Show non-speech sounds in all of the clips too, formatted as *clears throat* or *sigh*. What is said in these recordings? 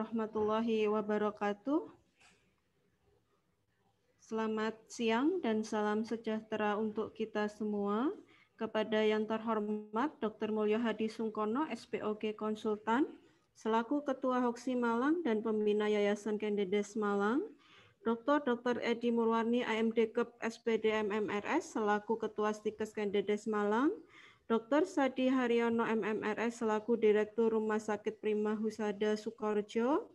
warahmatullahi wabarakatuh. Selamat siang dan salam sejahtera untuk kita semua. Kepada yang terhormat Dr. Mulyo Hadi Sungkono, SPOG Konsultan, selaku Ketua Hoksi Malang dan Pembina Yayasan Kendedes Malang, Dr. Dr. Edi Murwani, AMD KEP SPDM MRS, selaku Ketua Stikes Kendedes Malang, Dr. Sadi Haryono MMRS selaku Direktur Rumah Sakit Prima Husada Sukorjo,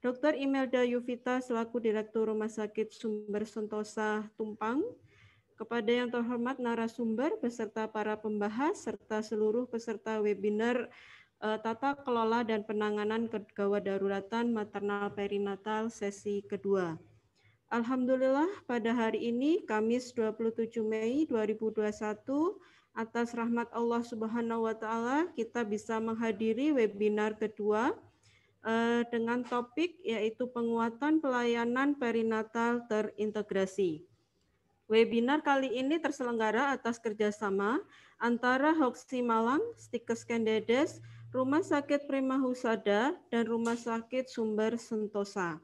Dr. Imelda Yuvita selaku Direktur Rumah Sakit Sumber Sentosa Tumpang, kepada yang terhormat narasumber beserta para pembahas serta seluruh peserta webinar eh, Tata Kelola dan Penanganan Kegawat Daruratan Maternal Perinatal sesi kedua. Alhamdulillah pada hari ini Kamis 27 Mei 2021 atas rahmat Allah Subhanahu wa taala kita bisa menghadiri webinar kedua eh, dengan topik yaitu penguatan pelayanan perinatal terintegrasi. Webinar kali ini terselenggara atas kerjasama antara Hoksi Malang, Stikes Kendedes, Rumah Sakit Prima Husada, dan Rumah Sakit Sumber Sentosa.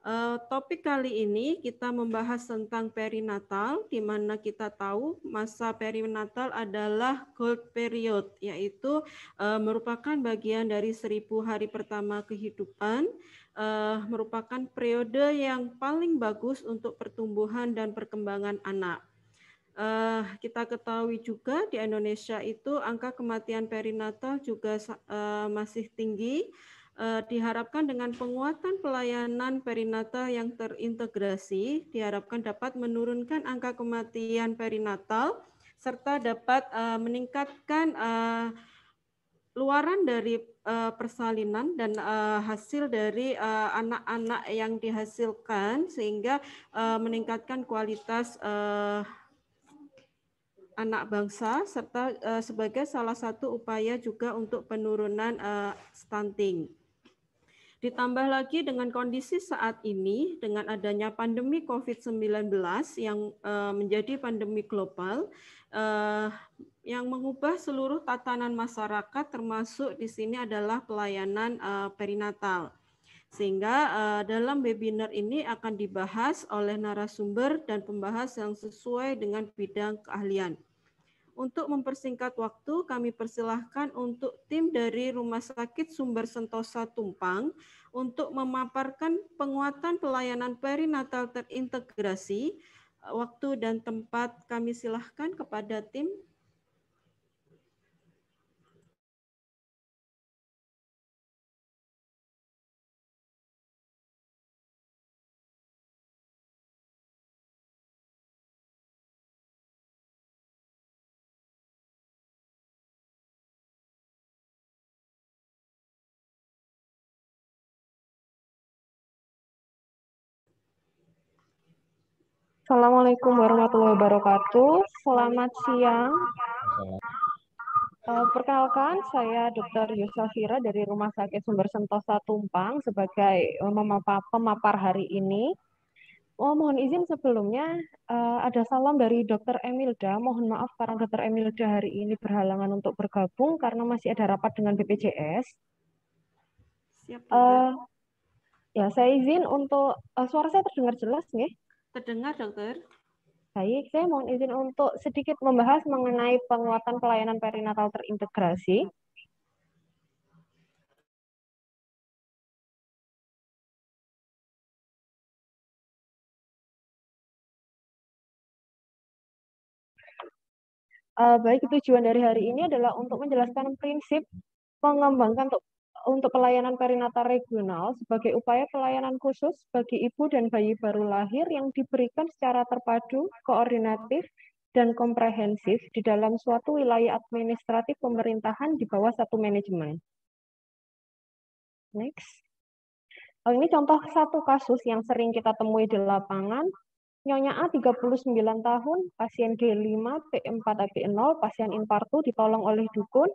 Uh, topik kali ini kita membahas tentang perinatal, di mana kita tahu masa perinatal adalah gold period, yaitu uh, merupakan bagian dari seribu hari pertama kehidupan, uh, merupakan periode yang paling bagus untuk pertumbuhan dan perkembangan anak. Uh, kita ketahui juga di Indonesia itu angka kematian perinatal juga uh, masih tinggi, Uh, diharapkan dengan penguatan pelayanan perinatal yang terintegrasi, diharapkan dapat menurunkan angka kematian perinatal serta dapat uh, meningkatkan uh, luaran dari uh, persalinan dan uh, hasil dari anak-anak uh, yang dihasilkan sehingga uh, meningkatkan kualitas uh, anak bangsa serta uh, sebagai salah satu upaya juga untuk penurunan uh, stunting. Ditambah lagi dengan kondisi saat ini, dengan adanya pandemi COVID-19 yang eh, menjadi pandemi global, eh, yang mengubah seluruh tatanan masyarakat, termasuk di sini adalah pelayanan eh, perinatal. Sehingga dalam webinar ini akan dibahas oleh narasumber dan pembahas yang sesuai dengan bidang keahlian. Untuk mempersingkat waktu, kami persilahkan untuk tim dari Rumah Sakit Sumber Sentosa Tumpang untuk memaparkan penguatan pelayanan perinatal terintegrasi. Eh, waktu dan tempat kami silahkan kepada tim Assalamualaikum warahmatullahi wabarakatuh. Selamat siang. Uh, perkenalkan, saya Dr. Yusafira dari Rumah Sakit Sumber Sentosa Tumpang sebagai eh, pemapar hari ini. Oh, mohon izin sebelumnya, uh, ada salam dari Dr. Emilda. Mohon maaf karena Dr. Emilda hari ini berhalangan untuk bergabung karena masih ada rapat dengan BPJS. Siap, uh, ya, saya izin untuk uh, suara saya terdengar jelas, nih. Terdengar, dokter. Baik, saya mohon izin untuk sedikit membahas mengenai penguatan pelayanan perinatal terintegrasi. Uh, baik, tujuan dari hari ini adalah untuk menjelaskan prinsip mengembangkan untuk pelayanan perinatal regional sebagai upaya pelayanan khusus bagi ibu dan bayi baru lahir yang diberikan secara terpadu, koordinatif, dan komprehensif di dalam suatu wilayah administratif pemerintahan di bawah satu manajemen. Next. Oh, ini contoh satu kasus yang sering kita temui di lapangan. Nyonya A 39 tahun, pasien G5, P4 ap 0 pasien infartu ditolong oleh dukun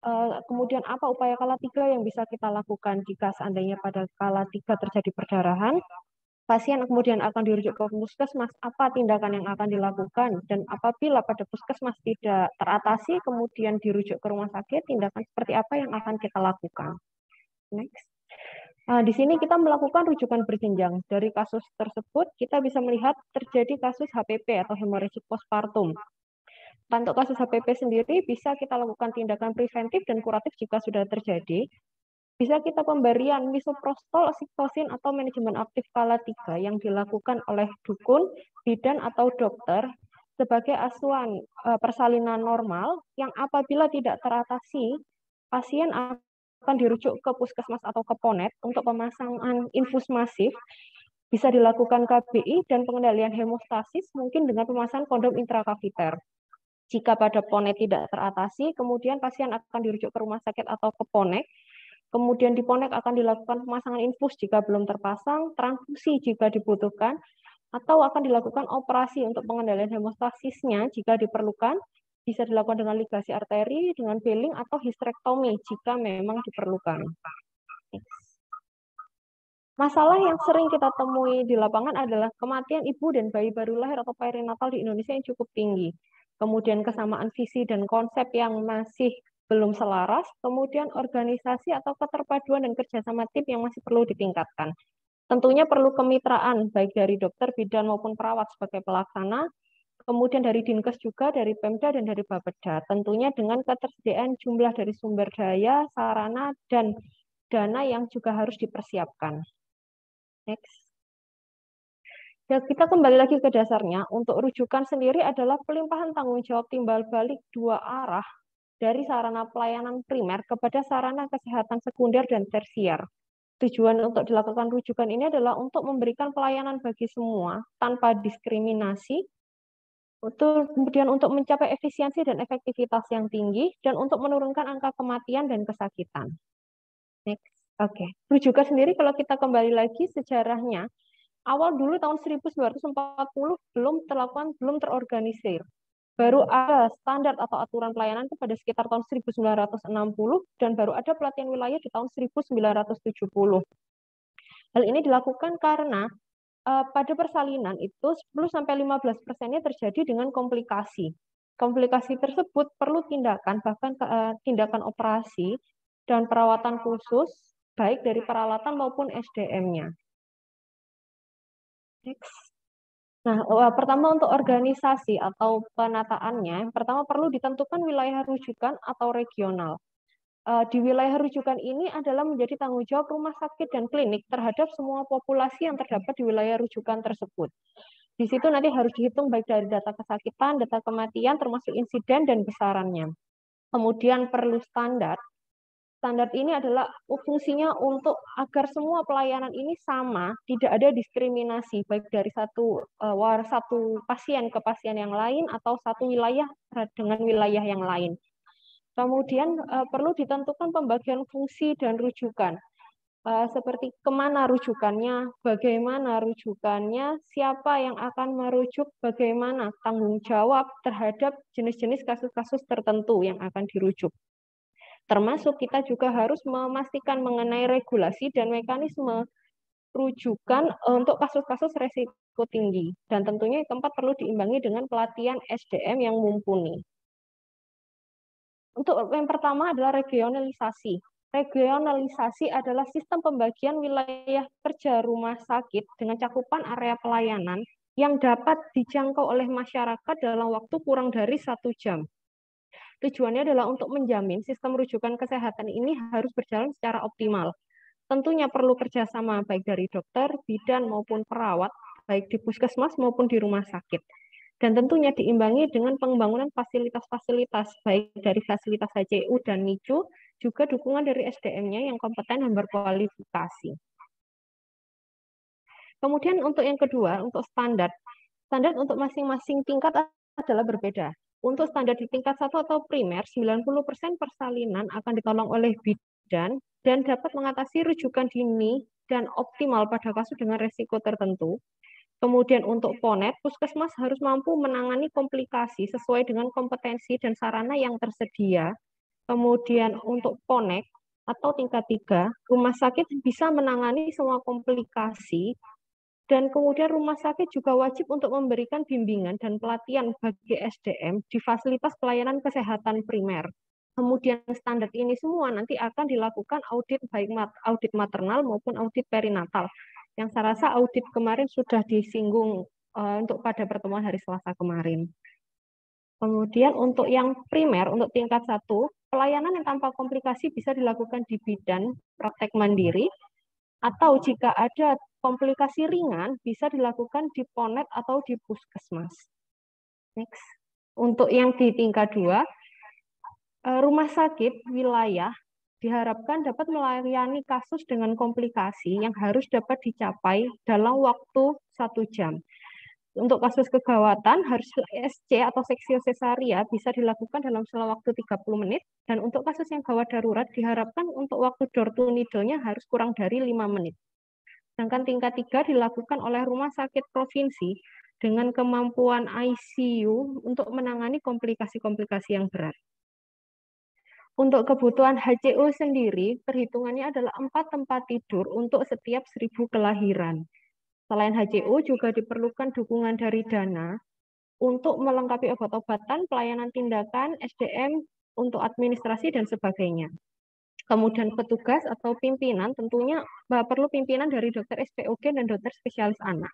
Eh, kemudian apa upaya kala tiga yang bisa kita lakukan jika seandainya pada kala tiga terjadi perdarahan? Pasien kemudian akan dirujuk ke puskesmas. Apa tindakan yang akan dilakukan? Dan apabila pada puskesmas tidak teratasi, kemudian dirujuk ke rumah sakit, tindakan seperti apa yang akan kita lakukan? Next. Nah, di sini kita melakukan rujukan berjenjang. Dari kasus tersebut, kita bisa melihat terjadi kasus HPP atau hemorrhagic postpartum untuk kasus HPP sendiri bisa kita lakukan tindakan preventif dan kuratif jika sudah terjadi. Bisa kita pemberian misoprostol, oksitosin, atau manajemen aktif kala tiga yang dilakukan oleh dukun, bidan, atau dokter sebagai asuhan eh, persalinan normal yang apabila tidak teratasi, pasien akan dirujuk ke puskesmas atau ke ponet untuk pemasangan infus masif bisa dilakukan KBI dan pengendalian hemostasis mungkin dengan pemasangan kondom intrakaviter. Jika pada ponet tidak teratasi, kemudian pasien akan dirujuk ke rumah sakit atau ke ponek. Kemudian di ponek akan dilakukan pemasangan infus jika belum terpasang, transfusi jika dibutuhkan, atau akan dilakukan operasi untuk pengendalian hemostasisnya jika diperlukan, bisa dilakukan dengan ligasi arteri, dengan filling, atau histerektomi jika memang diperlukan. Masalah yang sering kita temui di lapangan adalah kematian ibu dan bayi baru lahir atau perinatal di Indonesia yang cukup tinggi kemudian kesamaan visi dan konsep yang masih belum selaras, kemudian organisasi atau keterpaduan dan kerjasama tim yang masih perlu ditingkatkan. Tentunya perlu kemitraan baik dari dokter, bidan maupun perawat sebagai pelaksana, kemudian dari Dinkes juga, dari Pemda, dan dari Bapeda. Tentunya dengan ketersediaan jumlah dari sumber daya, sarana, dan dana yang juga harus dipersiapkan. Next. Ya, kita kembali lagi ke dasarnya, untuk rujukan sendiri adalah pelimpahan tanggung jawab timbal balik dua arah dari sarana pelayanan primer kepada sarana kesehatan sekunder dan tersier. Tujuan untuk dilakukan rujukan ini adalah untuk memberikan pelayanan bagi semua tanpa diskriminasi, untuk, kemudian untuk mencapai efisiensi dan efektivitas yang tinggi, dan untuk menurunkan angka kematian dan kesakitan. Next. Oke, okay. rujukan sendiri kalau kita kembali lagi sejarahnya, awal dulu tahun 1940 belum terlakukan, belum terorganisir. Baru ada standar atau aturan pelayanan itu pada sekitar tahun 1960 dan baru ada pelatihan wilayah di tahun 1970. Hal ini dilakukan karena uh, pada persalinan itu 10 sampai 15 persennya terjadi dengan komplikasi. Komplikasi tersebut perlu tindakan bahkan uh, tindakan operasi dan perawatan khusus baik dari peralatan maupun SDM-nya. Nah, eh, pertama untuk organisasi atau penataannya, yang pertama perlu ditentukan wilayah rujukan atau regional. Eh, di wilayah rujukan ini adalah menjadi tanggung jawab rumah sakit dan klinik terhadap semua populasi yang terdapat di wilayah rujukan tersebut. Di situ nanti harus dihitung baik dari data kesakitan, data kematian, termasuk insiden dan besarannya. Kemudian perlu standar standar ini adalah fungsinya untuk agar semua pelayanan ini sama, tidak ada diskriminasi baik dari satu eh, war satu pasien ke pasien yang lain atau satu wilayah dengan wilayah yang lain. Kemudian eh, perlu ditentukan pembagian fungsi dan rujukan. Eh, seperti kemana rujukannya, bagaimana rujukannya, siapa yang akan merujuk, bagaimana tanggung jawab terhadap jenis-jenis kasus-kasus tertentu yang akan dirujuk. Termasuk kita juga harus memastikan mengenai regulasi dan mekanisme rujukan eh, untuk kasus-kasus resiko tinggi. Dan tentunya tempat perlu diimbangi dengan pelatihan SDM yang mumpuni. Untuk yang pertama adalah regionalisasi. Regionalisasi adalah sistem pembagian wilayah kerja rumah sakit dengan cakupan area pelayanan yang dapat dijangkau oleh masyarakat dalam waktu kurang dari satu jam. Tujuannya adalah untuk menjamin sistem rujukan kesehatan ini harus berjalan secara optimal. Tentunya perlu kerjasama baik dari dokter, bidan maupun perawat, baik di puskesmas maupun di rumah sakit. Dan tentunya diimbangi dengan pembangunan fasilitas-fasilitas, baik dari fasilitas HCU dan NICU, juga dukungan dari SDM-nya yang kompeten dan berkualifikasi. Kemudian untuk yang kedua, untuk standar. Standar untuk masing-masing tingkat adalah berbeda. Untuk standar di tingkat 1 atau primer, 90% persalinan akan ditolong oleh bidan dan dapat mengatasi rujukan dini dan optimal pada kasus dengan resiko tertentu. Kemudian untuk ponet, puskesmas harus mampu menangani komplikasi sesuai dengan kompetensi dan sarana yang tersedia. Kemudian untuk ponek atau tingkat 3, rumah sakit bisa menangani semua komplikasi dan kemudian rumah sakit juga wajib untuk memberikan bimbingan dan pelatihan bagi SDM di fasilitas pelayanan kesehatan primer. Kemudian standar ini semua nanti akan dilakukan audit baik audit maternal maupun audit perinatal. Yang saya rasa audit kemarin sudah disinggung eh, untuk pada pertemuan hari Selasa kemarin. Kemudian untuk yang primer, untuk tingkat satu, pelayanan yang tanpa komplikasi bisa dilakukan di bidan praktek mandiri atau jika ada komplikasi ringan, bisa dilakukan di ponet atau di puskesmas. Next. Untuk yang di tingkat dua eh, rumah sakit wilayah diharapkan dapat melayani kasus dengan komplikasi yang harus dapat dicapai dalam waktu satu jam. Untuk kasus kegawatan harus SC atau seksio sesaria bisa dilakukan dalam selang waktu 30 menit dan untuk kasus yang gawat darurat diharapkan untuk waktu door to needle-nya harus kurang dari 5 menit. Sedangkan tingkat 3 dilakukan oleh rumah sakit provinsi dengan kemampuan ICU untuk menangani komplikasi-komplikasi yang berat. Untuk kebutuhan HCU sendiri, perhitungannya adalah 4 tempat tidur untuk setiap seribu kelahiran. Selain iya, HCO iya. juga diperlukan dukungan dari dana untuk melengkapi obat-obatan, pelayanan tindakan, SDM untuk administrasi dan sebagainya. Kemudian petugas atau pimpinan tentunya perlu pimpinan dari dokter SPOG dan dokter spesialis anak.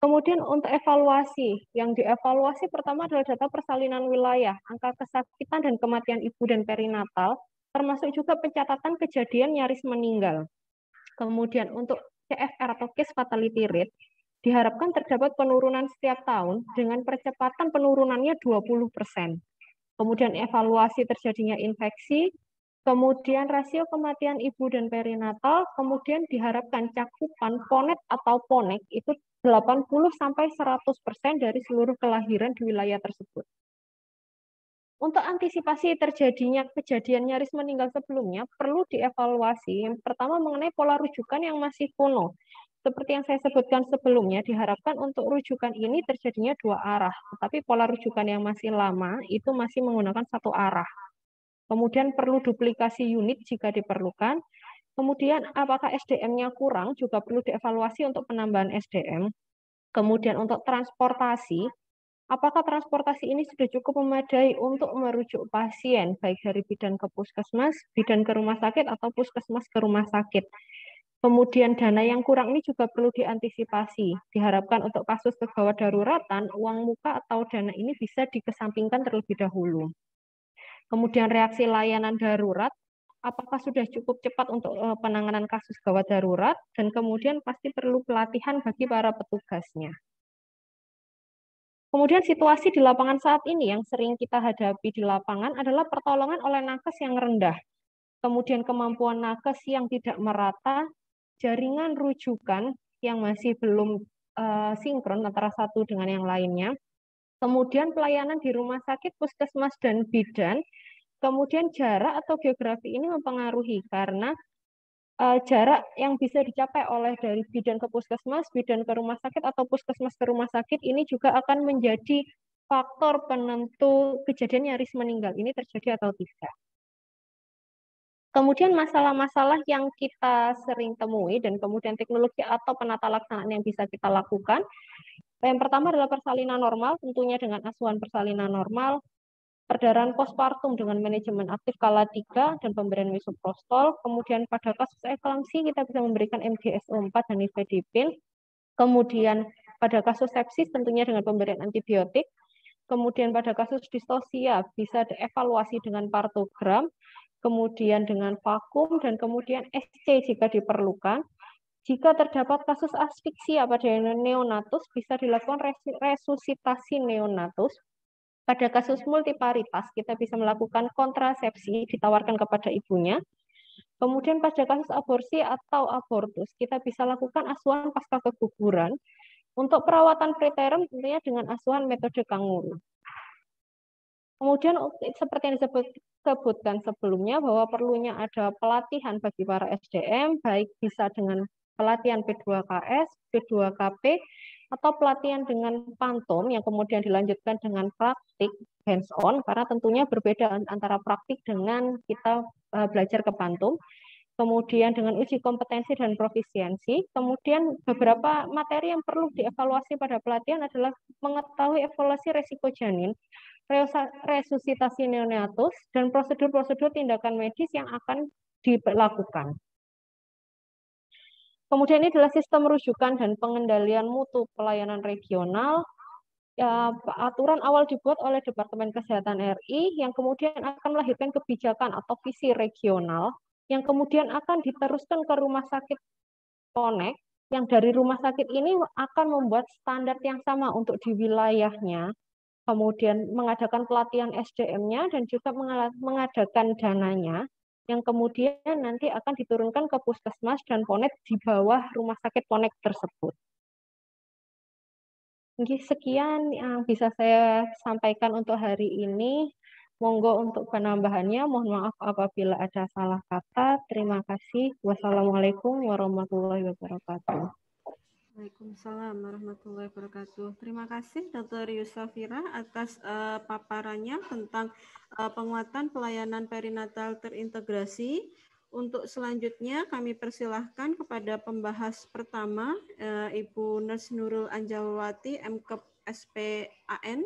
Kemudian untuk evaluasi, yang dievaluasi pertama adalah data persalinan wilayah, angka kesakitan dan kematian ibu dan perinatal, termasuk juga pencatatan kejadian nyaris meninggal. Kemudian untuk CFR atau case fatality rate diharapkan terdapat penurunan setiap tahun dengan percepatan penurunannya 20%. Kemudian evaluasi terjadinya infeksi, kemudian rasio kematian ibu dan perinatal, kemudian diharapkan cakupan ponet atau ponek itu 80 sampai 100% dari seluruh kelahiran di wilayah tersebut. Untuk antisipasi terjadinya kejadian nyaris meninggal sebelumnya, perlu dievaluasi yang pertama mengenai pola rujukan yang masih kuno. Seperti yang saya sebutkan sebelumnya, diharapkan untuk rujukan ini terjadinya dua arah, tetapi pola rujukan yang masih lama itu masih menggunakan satu arah. Kemudian perlu duplikasi unit jika diperlukan. Kemudian apakah SDM-nya kurang juga perlu dievaluasi untuk penambahan SDM. Kemudian untuk transportasi, Apakah transportasi ini sudah cukup memadai untuk merujuk pasien, baik dari bidan ke puskesmas, bidan ke rumah sakit, atau puskesmas ke rumah sakit? Kemudian dana yang kurang ini juga perlu diantisipasi. Diharapkan untuk kasus kegawat daruratan, uang muka atau dana ini bisa dikesampingkan terlebih dahulu. Kemudian reaksi layanan darurat, apakah sudah cukup cepat untuk eh, penanganan kasus gawat darurat, dan kemudian pasti perlu pelatihan bagi para petugasnya. Kemudian situasi di lapangan saat ini yang sering kita hadapi di lapangan adalah pertolongan oleh nakes yang rendah, kemudian kemampuan nakes yang tidak merata, jaringan rujukan yang masih belum uh, sinkron antara satu dengan yang lainnya, kemudian pelayanan di rumah sakit, puskesmas, dan bidan, kemudian jarak atau geografi ini mempengaruhi karena uh, jarak yang bisa dicapai oleh dari bidan ke puskesmas, bidan ke rumah sakit, atau puskesmas ke rumah sakit ini juga akan menjadi faktor penentu kejadian nyaris meninggal ini terjadi atau tidak. Kemudian masalah-masalah yang kita sering temui dan kemudian teknologi atau penata laksanaan yang bisa kita lakukan. Yang pertama adalah persalinan normal, tentunya dengan asuhan persalinan normal, Perdarahan postpartum dengan manajemen aktif kala 3 dan pemberian misoprostol. Kemudian pada kasus eklampsi kita bisa memberikan MDSO4 dan nifedipin. Kemudian pada kasus sepsis tentunya dengan pemberian antibiotik. Kemudian pada kasus distosia bisa dievaluasi dengan partogram, kemudian dengan vakum, dan kemudian SC jika diperlukan. Jika terdapat kasus asfiksia pada neonatus, bisa dilakukan resusitasi neonatus. Pada kasus iya. multiparitas, kita bisa melakukan kontrasepsi ditawarkan kepada ibunya. Kemudian pada kasus aborsi atau abortus, kita bisa lakukan asuhan pasca keguguran. Untuk perawatan preterm tentunya dengan asuhan metode kanguru. Kemudian seperti yang disebutkan sebelumnya bahwa perlunya ada pelatihan bagi para SDM, baik bisa dengan pelatihan P2KS, P2KP, atau pelatihan dengan pantom yang kemudian dilanjutkan dengan praktik hands on karena tentunya berbeda antara praktik dengan kita e, belajar ke pantom kemudian dengan uji kompetensi dan profisiensi kemudian beberapa materi yang perlu dievaluasi pada pelatihan adalah mengetahui evaluasi resiko janin resusitasi neonatus dan prosedur-prosedur tindakan medis yang akan dilakukan Kemudian ini adalah sistem rujukan dan pengendalian mutu pelayanan regional. Ya, aturan awal dibuat oleh Departemen Kesehatan RI yang kemudian akan melahirkan kebijakan atau visi regional yang kemudian akan diteruskan ke rumah sakit konek yang dari rumah sakit ini akan membuat standar yang sama untuk di wilayahnya kemudian mengadakan pelatihan SDM-nya dan juga mengadakan dananya yang kemudian nanti akan diturunkan ke puskesmas dan ponet di bawah rumah sakit ponet tersebut. Sekian yang bisa saya sampaikan untuk hari ini. Monggo untuk penambahannya, mohon maaf apabila ada salah kata. Terima kasih. Wassalamualaikum warahmatullahi wabarakatuh. Waalaikumsalam warahmatullahi wabarakatuh. Terima kasih Dr. Yusafira atas uh, paparannya tentang uh, penguatan pelayanan perinatal terintegrasi. Untuk selanjutnya kami persilahkan kepada pembahas pertama uh, Ibu Nurse Nurul Anjawati MKEP SPAN.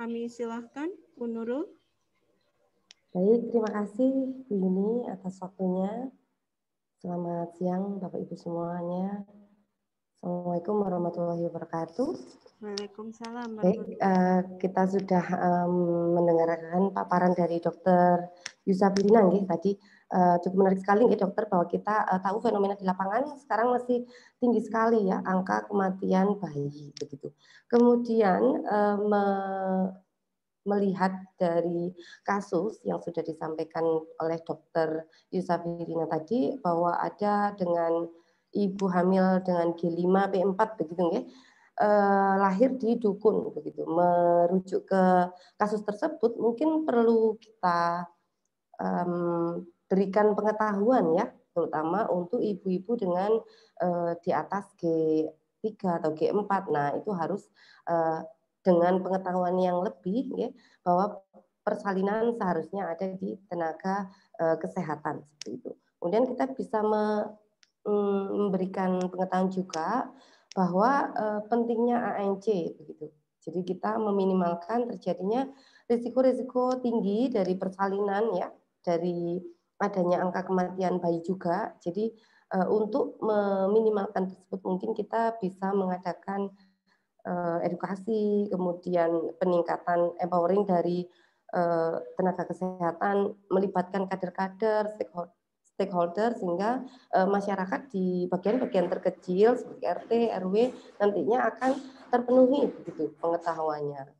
Kami silahkan Bu Nurul. Baik, terima kasih Bu Yuni atas waktunya. Selamat siang Bapak Ibu semuanya. Assalamualaikum warahmatullahi wabarakatuh. Waalaikumsalam. Baik, uh, kita sudah um, mendengarkan paparan dari Dr. Yusaflina ya, tadi uh, cukup menarik sekali ya dokter bahwa kita uh, tahu fenomena di lapangan sekarang masih tinggi sekali ya angka kematian bayi begitu. Kemudian uh, me melihat dari kasus yang sudah disampaikan oleh Dr. Yusaflina tadi bahwa ada dengan ibu hamil dengan G5 P4 begitu ya. Eh, lahir di dukun begitu. Merujuk ke kasus tersebut mungkin perlu kita um, berikan pengetahuan ya, terutama untuk ibu-ibu dengan eh, di atas G3 atau G4. Nah, itu harus eh, dengan pengetahuan yang lebih ya bahwa persalinan seharusnya ada di tenaga eh, kesehatan seperti itu. Kemudian kita bisa me Eh, memberikan pengetahuan juga bahwa eh, pentingnya ANC begitu. Jadi kita meminimalkan terjadinya risiko-risiko tinggi dari persalinan ya, dari adanya angka kematian bayi juga. Jadi eh, untuk meminimalkan tersebut mungkin kita bisa mengadakan edukasi, kemudian peningkatan empowering dari tenaga kesehatan, melibatkan kader-kader, stakeholder stakeholder sehingga e, masyarakat di bagian-bagian terkecil seperti RT, RW nantinya akan terpenuhi begitu pengetahuannya.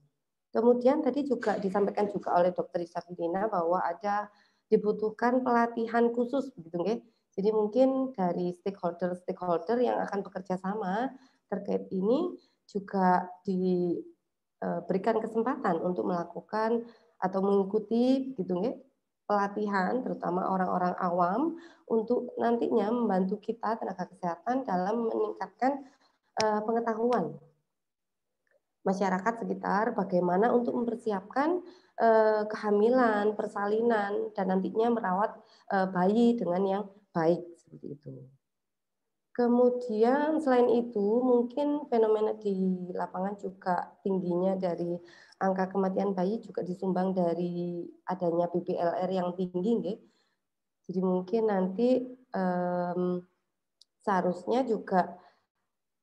Kemudian tadi juga disampaikan juga oleh Dr. Isafidina bahwa ada dibutuhkan pelatihan khusus begitu nggih. Jadi mungkin dari stakeholder-stakeholder yang akan bekerja sama terkait ini juga diberikan eh, kesempatan untuk melakukan atau mengikuti begitu nggih pelatihan, terutama orang-orang awam, untuk nantinya membantu kita tenaga kesehatan dalam meningkatkan uh, pengetahuan masyarakat sekitar bagaimana untuk mempersiapkan uh, kehamilan, persalinan, dan nantinya merawat uh, bayi dengan yang baik seperti itu. Kemudian selain itu mungkin fenomena di lapangan juga tingginya dari angka kematian bayi juga disumbang dari adanya BBLR yang tinggi Jadi mungkin nanti um, seharusnya juga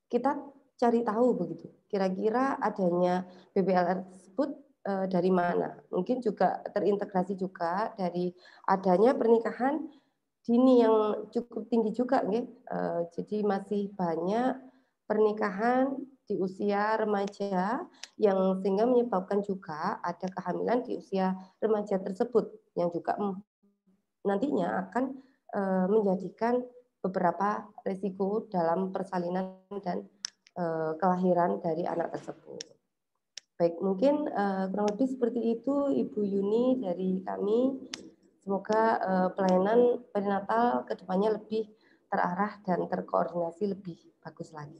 kita cari tahu begitu. Kira-kira adanya BBLR tersebut uh, dari mana? Mungkin juga terintegrasi juga dari adanya pernikahan dini yang cukup tinggi juga nggih. Eh, jadi masih banyak pernikahan di usia remaja yang sehingga menyebabkan juga ada kehamilan di usia remaja tersebut yang juga nantinya akan eh, menjadikan beberapa risiko dalam persalinan dan eh, kelahiran dari anak tersebut. Baik, mungkin kurang lebih seperti itu Ibu Yuni dari kami. Semoga uh, pelayanan perinatal kedepannya lebih terarah dan terkoordinasi lebih bagus lagi.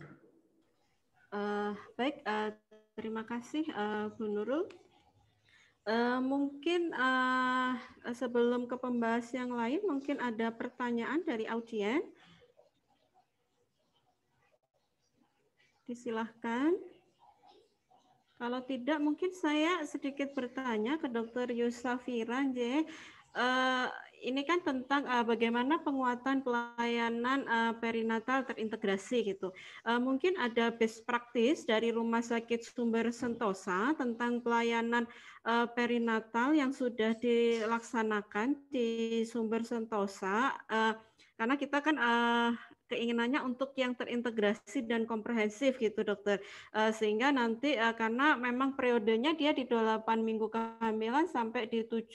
Uh, baik, uh, terima kasih uh, Bu Nurul. Uh, mungkin uh, sebelum ke pembahas yang lain, mungkin ada pertanyaan dari audiens. Disilahkan. Kalau tidak, mungkin saya sedikit bertanya ke Dr. Yusafira, Eh, ini kan tentang uh, bagaimana penguatan pelayanan uh, perinatal terintegrasi gitu. Uh, mungkin ada best practice dari Rumah Sakit Sumber Sentosa tentang pelayanan uh, perinatal yang sudah dilaksanakan di Sumber Sentosa. Uh, karena kita kan uh, keinginannya untuk yang terintegrasi dan komprehensif gitu dokter. Uh, sehingga nanti uh, karena memang periodenya dia di 8 minggu kehamilan sampai di 7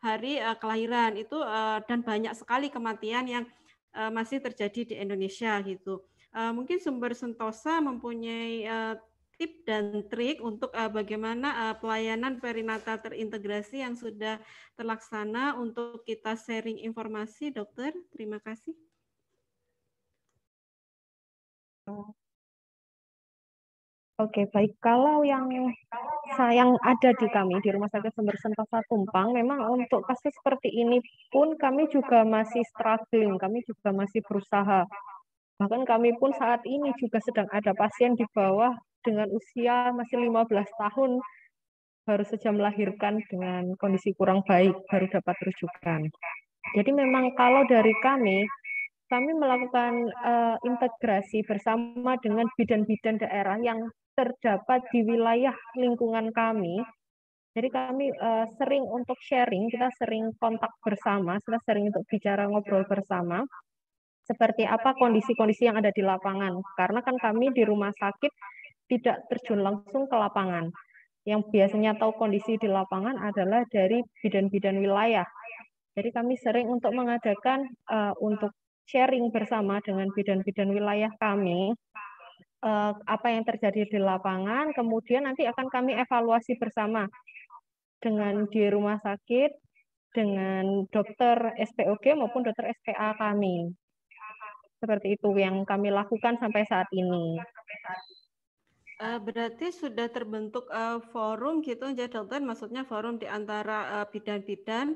hari uh, kelahiran itu uh, dan banyak sekali kematian yang uh, masih terjadi di Indonesia gitu. Uh, mungkin sumber Sentosa mempunyai uh, tip dan trik untuk uh, bagaimana uh, pelayanan perinata terintegrasi yang sudah terlaksana untuk kita sharing informasi, dokter. Terima kasih. Oke, baik. Kalau yang sayang ada di kami di Rumah Sakit Sumber sentosa Tumpang, memang untuk kasus seperti ini pun kami juga masih struggling, kami juga masih berusaha Bahkan kami pun saat ini juga sedang ada pasien di bawah dengan usia masih 15 tahun baru saja melahirkan dengan kondisi kurang baik baru dapat rujukan. Jadi memang kalau dari kami kami melakukan uh, integrasi bersama dengan bidan-bidan daerah yang terdapat di wilayah lingkungan kami. Jadi kami uh, sering untuk sharing, kita sering kontak bersama, kita sering untuk bicara ngobrol bersama seperti apa kondisi-kondisi yang ada di lapangan. Karena kan kami di rumah sakit tidak terjun langsung ke lapangan. Yang biasanya tahu kondisi di lapangan adalah dari bidan-bidan wilayah. Jadi kami sering untuk mengadakan uh, untuk sharing bersama dengan bidan-bidan wilayah kami uh, apa yang terjadi di lapangan, kemudian nanti akan kami evaluasi bersama dengan di rumah sakit, dengan dokter SPOG maupun dokter SPA kami. Seperti itu yang kami lakukan sampai saat ini. Uh, berarti sudah terbentuk uh, forum gitu ya dokter maksudnya forum di antara bidan eh, bidan-bidan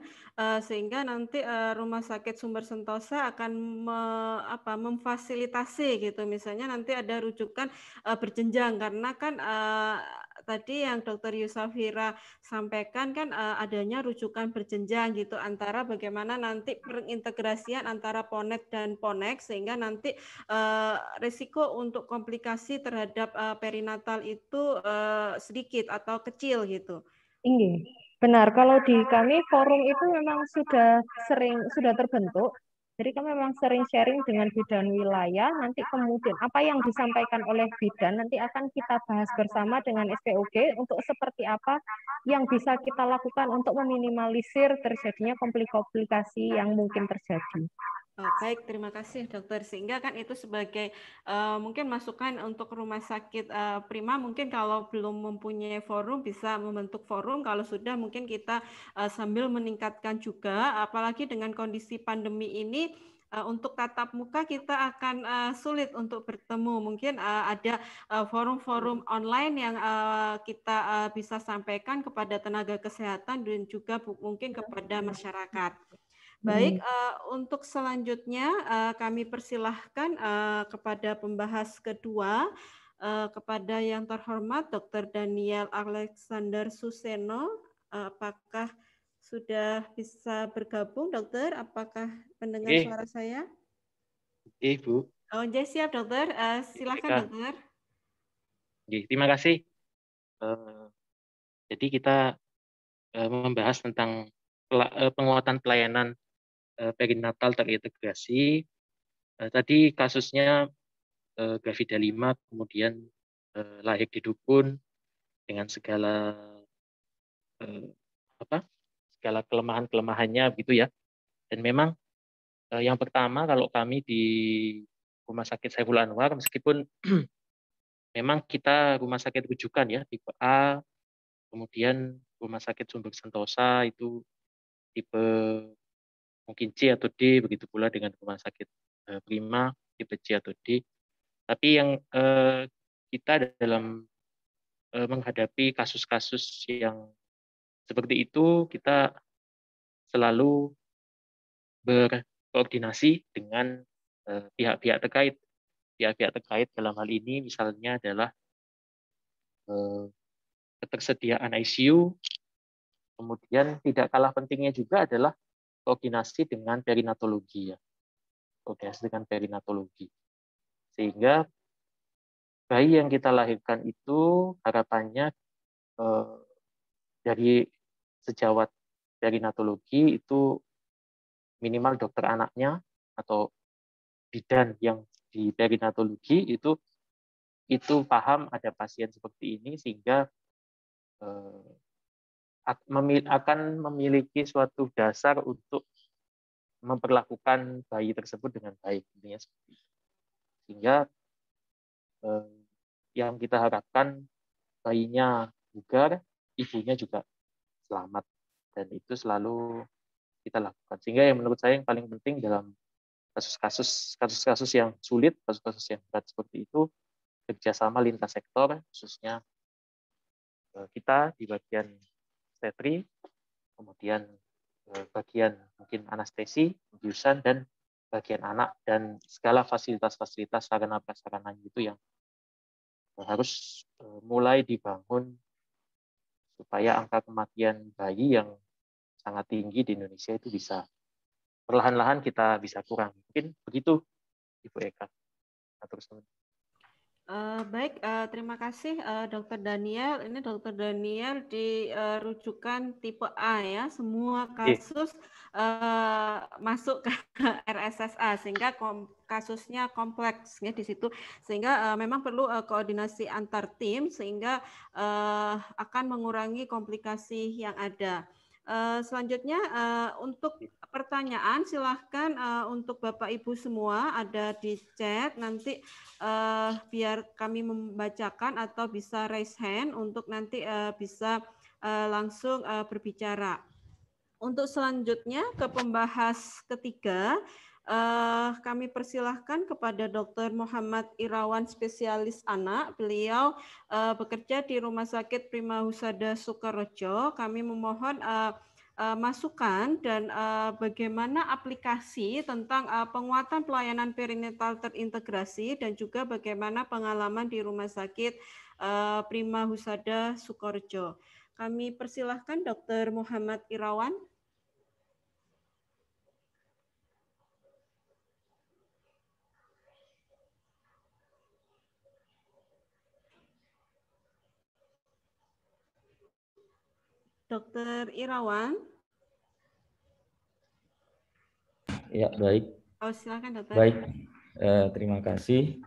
uh, sehingga nanti uh, Rumah Sakit Sumber Sentosa akan me, apa, memfasilitasi gitu, misalnya nanti ada rujukan uh, berjenjang karena kan uh, tadi yang Dr. Yusafira sampaikan kan uh, adanya rujukan berjenjang gitu antara bagaimana nanti perintegrasian antara ponet dan ponex sehingga nanti uh, risiko untuk komplikasi terhadap uh, perinatal itu uh, sedikit atau kecil gitu. Ingin. Iya, benar, kalau di kami forum itu memang sudah sering sudah terbentuk jadi kami memang sering sharing dengan bidan wilayah, nanti kemudian apa yang disampaikan oleh bidan nanti akan kita bahas bersama dengan SPOG untuk seperti apa yang bisa kita lakukan untuk meminimalisir terjadinya komplikasi yang mungkin terjadi. Eh, baik, terima kasih dokter. Sehingga kan itu sebagai uh, mungkin masukan untuk rumah sakit uh, Prima mungkin kalau belum mempunyai forum bisa membentuk forum. Kalau sudah mungkin kita uh, sambil meningkatkan juga, apalagi dengan kondisi pandemi ini uh, untuk tatap muka kita akan uh, sulit untuk bertemu. Mungkin uh, ada forum-forum uh, online yang uh, kita uh, bisa sampaikan kepada tenaga kesehatan dan juga mungkin kepada masyarakat. Baik, hmm. uh, untuk selanjutnya uh, kami persilahkan uh, kepada pembahas kedua uh, kepada yang terhormat Dr. Daniel Alexander Suseno. Uh, apakah sudah bisa bergabung, Dokter? Apakah mendengar eh. suara saya? Ibu. Oh, jadi iya siap, Dokter. Uh, silakan, iya. Dokter. Terima kasih. Uh, jadi kita uh, membahas tentang penguatan pelayanan Eh, perinatal terintegrasi. Eh, tadi kasusnya eh, Gravida 5 kemudian lahir di dukun dengan segala apa segala kelemahan-kelemahannya begitu ya. Dan memang yang pertama kalau kami di Rumah Sakit Saiful Anwar meskipun *clears throat* memang kita rumah sakit rujukan ya tipe A, kemudian rumah sakit Sumber Sentosa itu tipe mungkin C atau D, begitu pula dengan rumah sakit eh, Prima, tipe C atau D. Tapi yang eh, kita dalam eh, menghadapi kasus-kasus yang seperti itu, kita selalu berkoordinasi dengan pihak-pihak terkait. Pihak-pihak terkait dalam hal ini misalnya adalah ketersediaan ICU, kemudian tidak kalah pentingnya juga adalah koordinasi dengan perinatologi ya. Koordinasi dengan perinatologi. Sehingga bayi yang kita lahirkan itu harapannya eh, dari sejawat perinatologi itu minimal dokter anaknya atau bidan yang di perinatologi itu itu paham ada pasien seperti ini sehingga eh, Hmm. akan memiliki suatu dasar untuk memperlakukan bayi tersebut dengan baik sehingga eh, yang kita harapkan bayinya bugar ibunya juga selamat dan itu selalu kita lakukan sehingga yang menurut saya yang paling penting dalam kasus-kasus kasus-kasus yang sulit kasus-kasus yang berat seperti itu kerjasama lintas sektor khususnya eh, kita di bagian obstetri, kemudian eh, bagian mungkin anestesi, biusan, dan bagian anak, dan segala fasilitas-fasilitas sarana-prasarana itu yang harus eh, mulai dibangun supaya angka kematian bayi yang sangat tinggi di Indonesia itu bisa perlahan-lahan kita bisa kurang. Mungkin begitu Ibu Eka. Nah, terus teman. Uh, baik, uh, terima kasih uh, Dokter Daniel. Ini Dokter Daniel dirujukan uh, tipe A ya, semua iya. kasus uh, masuk ke *laughs* RSSA sehingga kom kasusnya kompleks ya di situ, sehingga uh, memang perlu uh, koordinasi antar tim sehingga uh, akan mengurangi komplikasi yang ada. Eh, selanjutnya uh, untuk pertanyaan silahkan uh, untuk Bapak Ibu semua ada di chat nanti uh, biar kami membacakan atau bisa raise hand untuk nanti uh, bisa uh, langsung uh, berbicara. Untuk selanjutnya ke pembahas ketiga Uh, kami persilahkan kepada Dr. Muhammad Irawan, spesialis anak. Beliau uh, bekerja di Rumah Sakit Prima Husada Sukarejo. Kami memohon uh, uh, masukan dan uh, bagaimana aplikasi tentang uh, penguatan pelayanan perinatal terintegrasi dan juga bagaimana pengalaman di rumah sakit uh, Prima Husada Sukorejo. Kami persilahkan Dr. Muhammad Irawan. Dokter Irawan. Ya, baik. Oh, silakan dokter. Baik, eh, terima kasih.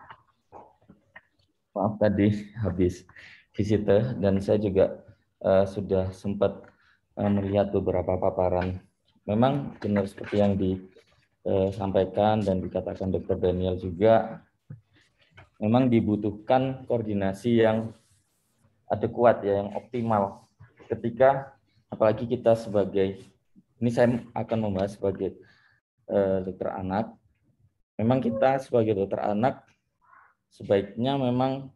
Maaf tadi habis visite dan saya juga eh, sudah sempat eh, melihat beberapa paparan. Memang benar seperti yang disampaikan eh, dan dikatakan dokter Daniel juga, memang dibutuhkan koordinasi yang adekuat ya, yang optimal ketika apalagi kita sebagai ini saya akan membahas sebagai eh, dokter anak. Memang kita sebagai dokter anak sebaiknya memang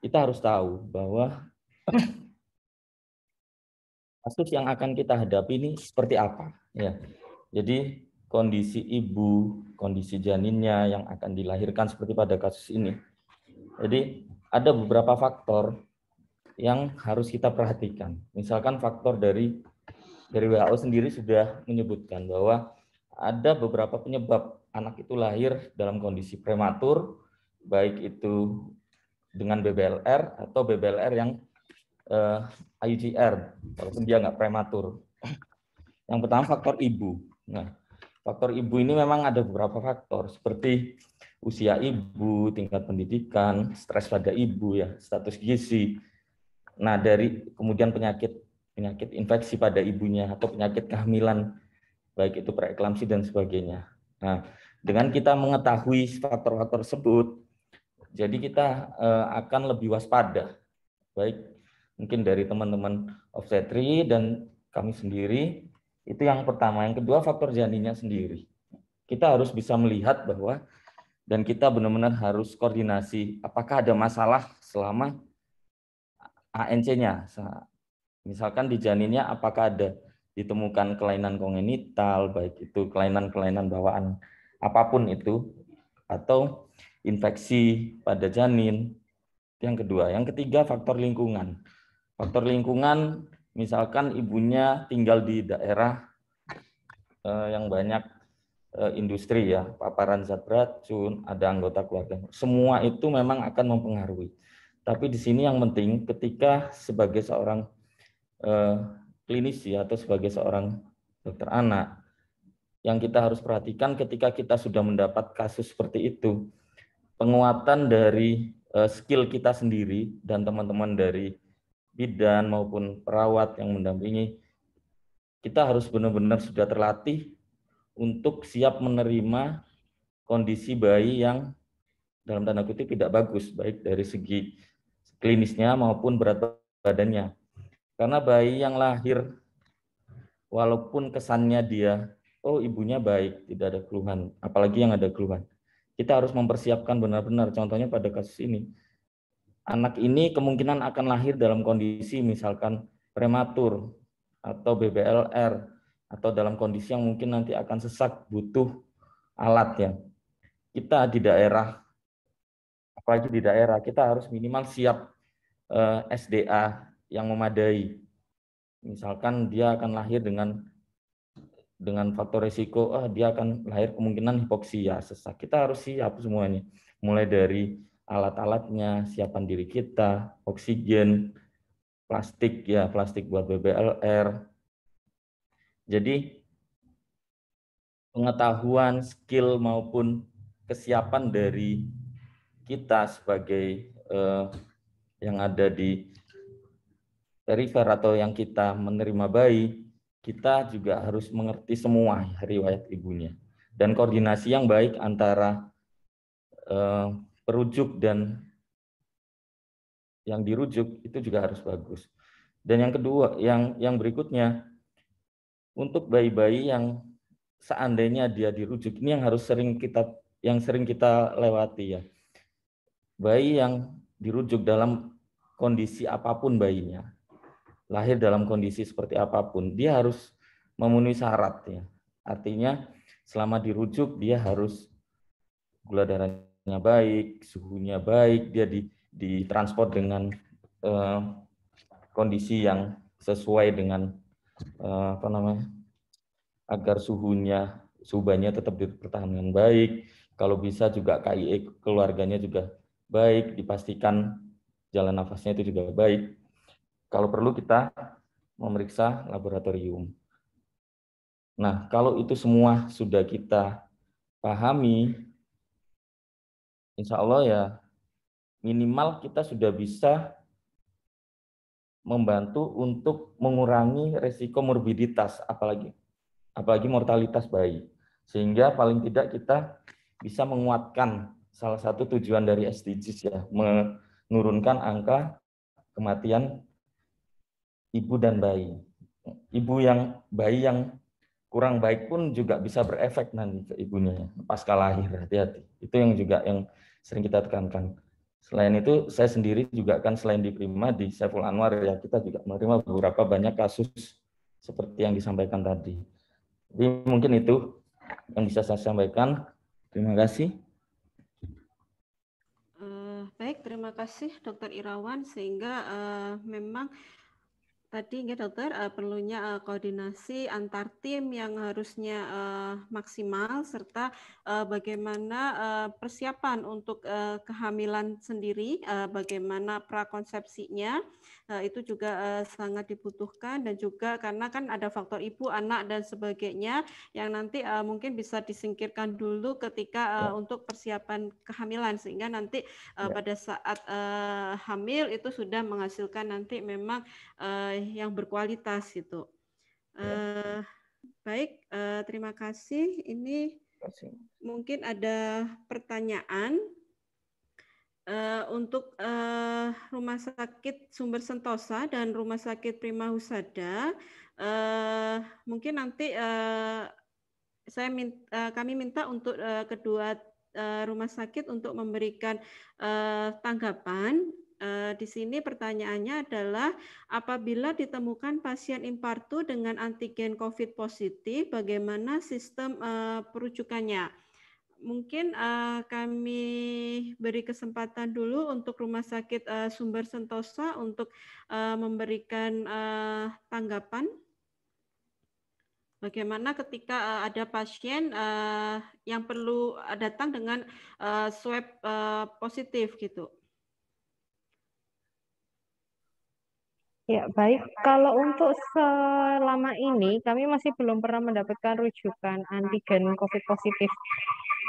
kita harus tahu bahwa *laughs* kasus yang akan kita hadapi ini seperti apa ya. Jadi kondisi ibu, kondisi janinnya yang akan dilahirkan seperti pada kasus ini. Jadi ada beberapa faktor yang harus kita perhatikan. Misalkan faktor dari dari WHO sendiri sudah menyebutkan bahwa ada beberapa penyebab anak itu lahir dalam kondisi prematur, baik itu dengan BBLR atau BBLR yang eh, IUGR, walaupun dia nggak prematur. Yang pertama faktor ibu. Nah, faktor ibu ini memang ada beberapa faktor seperti usia ibu, tingkat pendidikan, stres pada ibu ya, status gizi, Nah, dari kemudian penyakit penyakit infeksi pada ibunya atau penyakit kehamilan baik itu preeklamsi dan sebagainya. Nah, dengan kita mengetahui faktor-faktor tersebut, jadi kita eh, akan lebih waspada. Baik mungkin dari teman-teman obstetri dan kami sendiri itu yang pertama, yang kedua faktor janinnya sendiri. Kita harus bisa melihat bahwa dan kita benar-benar harus koordinasi apakah ada masalah selama ANC-nya. Misalkan di janinnya apakah ada ditemukan kelainan kongenital, baik itu kelainan-kelainan bawaan apapun itu, atau infeksi pada janin. Yang kedua. Yang ketiga faktor lingkungan. Faktor lingkungan misalkan ibunya tinggal di daerah eh, yang banyak eh, industri ya, paparan zat beracun, ada anggota keluarga. Semua itu memang akan mempengaruhi. Tapi di sini yang penting ketika sebagai seorang eh, klinisi ya, atau sebagai seorang dokter anak, yang kita harus perhatikan ketika kita sudah mendapat kasus seperti itu, penguatan dari eh, skill kita sendiri dan teman-teman dari bidan maupun perawat yang mendampingi, kita harus benar-benar sudah terlatih untuk siap menerima kondisi bayi yang dalam tanda kutip tidak bagus, baik dari segi klinisnya maupun berat badannya. Karena bayi yang lahir, walaupun kesannya dia, oh ibunya baik, tidak ada keluhan, apalagi yang ada keluhan. Kita harus mempersiapkan benar-benar, contohnya pada kasus ini. Anak ini kemungkinan akan lahir dalam kondisi misalkan prematur, atau BBLR, atau dalam kondisi yang mungkin nanti akan sesak, butuh alat ya. Kita di daerah, apalagi di daerah, kita harus minimal siap Eh, SDA yang memadai. Misalkan dia akan lahir dengan dengan faktor resiko, oh eh, dia akan lahir kemungkinan hipoksia, sesak. Kita harus siap semuanya, mulai dari alat-alatnya, siapan diri kita, oksigen, plastik ya, plastik buat BBLR. Jadi pengetahuan, skill maupun kesiapan dari kita sebagai eh, yang ada di perifer atau yang kita menerima bayi, kita juga harus mengerti semua riwayat ibunya dan koordinasi yang baik antara eh, perujuk dan yang dirujuk itu juga harus bagus. Dan yang kedua, yang yang berikutnya untuk bayi-bayi yang seandainya dia dirujuk ini yang harus sering kita yang sering kita lewati ya. Bayi yang dirujuk dalam kondisi apapun bayinya. Lahir dalam kondisi seperti apapun, dia harus memenuhi syaratnya. Artinya selama dirujuk dia harus gula darahnya baik, suhunya baik, dia di ditransport dengan eh, kondisi yang sesuai dengan eh, apa namanya? agar suhunya subanya tetap dipertahankan baik. Kalau bisa juga KIE keluarganya juga baik, dipastikan jalan nafasnya itu juga baik. Kalau perlu kita memeriksa laboratorium. Nah, kalau itu semua sudah kita pahami, insya Allah ya minimal kita sudah bisa membantu untuk mengurangi resiko morbiditas, apalagi apalagi mortalitas bayi. Sehingga paling tidak kita bisa menguatkan salah satu tujuan dari SDGs ya, menurunkan angka kematian ibu dan bayi. Ibu yang bayi yang kurang baik pun juga bisa berefek nanti ke ibunya ya, pasca lahir hati-hati. Itu yang juga yang sering kita tekankan. Selain itu, saya sendiri juga kan selain di Prima, di Saiful Anwar, ya kita juga menerima beberapa banyak kasus seperti yang disampaikan tadi. Jadi mungkin itu yang bisa saya sampaikan. Terima kasih. Baik, terima kasih Dokter Irawan sehingga uh, memang tadi ya dokter uh, perlunya uh, koordinasi antar tim yang harusnya uh, maksimal serta uh, bagaimana uh, persiapan untuk uh, kehamilan sendiri, uh, bagaimana prakonsepsinya uh, itu juga uh, sangat dibutuhkan dan juga karena kan ada faktor ibu, anak dan sebagainya yang nanti uh, mungkin bisa disingkirkan dulu ketika uh, ya. untuk persiapan kehamilan sehingga nanti uh, ya. pada saat uh, hamil itu sudah menghasilkan nanti memang uh, yang berkualitas gitu. Ya. Uh, baik, uh, terima kasih. Ini kasih. mungkin ada pertanyaan uh, untuk uh, Rumah Sakit Sumber Sentosa dan Rumah Sakit Prima Husada. Uh, mungkin nanti uh, saya minta, uh, kami minta untuk uh, kedua uh, rumah sakit untuk memberikan uh, tanggapan Eh, di sini pertanyaannya adalah apabila ditemukan pasien impartu dengan antigen COVID positif, bagaimana sistem eh, perujukannya? Mungkin eh, kami beri kesempatan dulu untuk Rumah Sakit Sumber Sentosa untuk memberikan tanggapan. Bagaimana ketika ada pasien yang perlu datang dengan swab positif gitu? Ya, baik. Kalau untuk selama ini, kami masih belum pernah mendapatkan rujukan antigen COVID positif.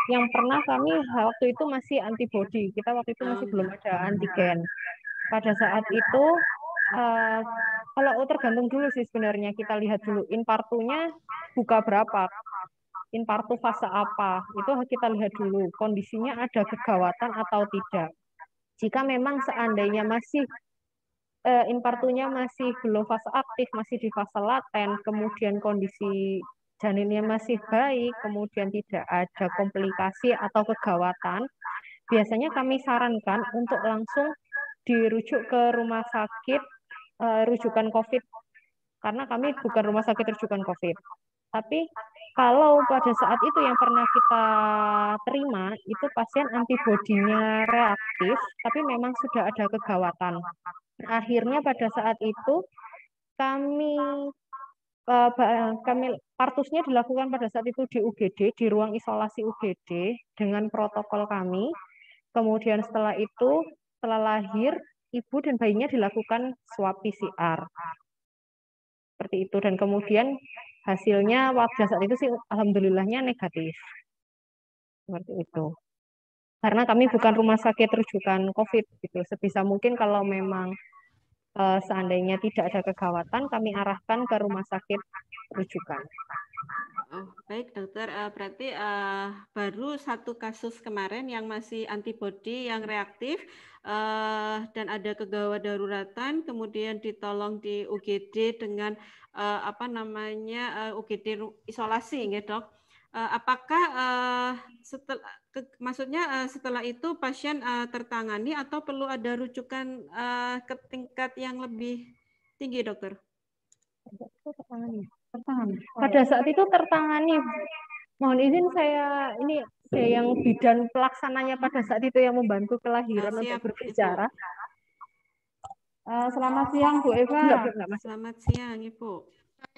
Yang pernah kami waktu itu masih antibody. Kita waktu itu masih belum ada antigen. Pada saat itu, uh, kalau tergantung dulu sih sebenarnya. Kita lihat dulu inpartunya buka berapa, inpartu fase apa. Itu kita lihat dulu kondisinya ada kegawatan atau tidak. Jika memang seandainya masih uh, eh, inpartunya masih belum fase aktif, masih di fase laten, kemudian kondisi janinnya masih baik, kemudian tidak ada komplikasi atau kegawatan, biasanya kami sarankan untuk langsung dirujuk ke rumah sakit uh, rujukan COVID karena kami bukan rumah sakit rujukan COVID. Tapi kalau pada saat itu yang pernah kita terima itu pasien antibodinya reaktif, tapi memang sudah ada kegawatan akhirnya pada saat itu kami eh, kami partusnya dilakukan pada saat itu di UGD di ruang isolasi UGD dengan protokol kami. Kemudian setelah itu setelah lahir ibu dan bayinya dilakukan swab PCR seperti itu dan kemudian hasilnya waktu saat itu sih alhamdulillahnya negatif seperti itu karena kami bukan rumah sakit rujukan COVID gitu. Sebisa mungkin kalau memang uh, seandainya tidak ada kegawatan, kami arahkan ke rumah sakit rujukan. Oh, baik dokter, uh, berarti uh, baru satu kasus kemarin yang masih antibodi yang reaktif uh, dan ada kegawat daruratan, kemudian ditolong di UGD dengan uh, apa namanya uh, UGD isolasi, gitu dok. Eh, apakah uh, eh, setelah ke, maksudnya uh, setelah itu pasien uh, tertangani atau perlu ada rujukan uh, ke tingkat yang lebih tinggi dokter? Tertangani. Tertangani. Pada saat itu tertangani. Mohon izin saya ini saya yang bidan pelaksananya pada saat itu yang membantu kelahiran nah, untuk berbicara. Uh, selamat siang Bu Eva. Selamat siang Ibu.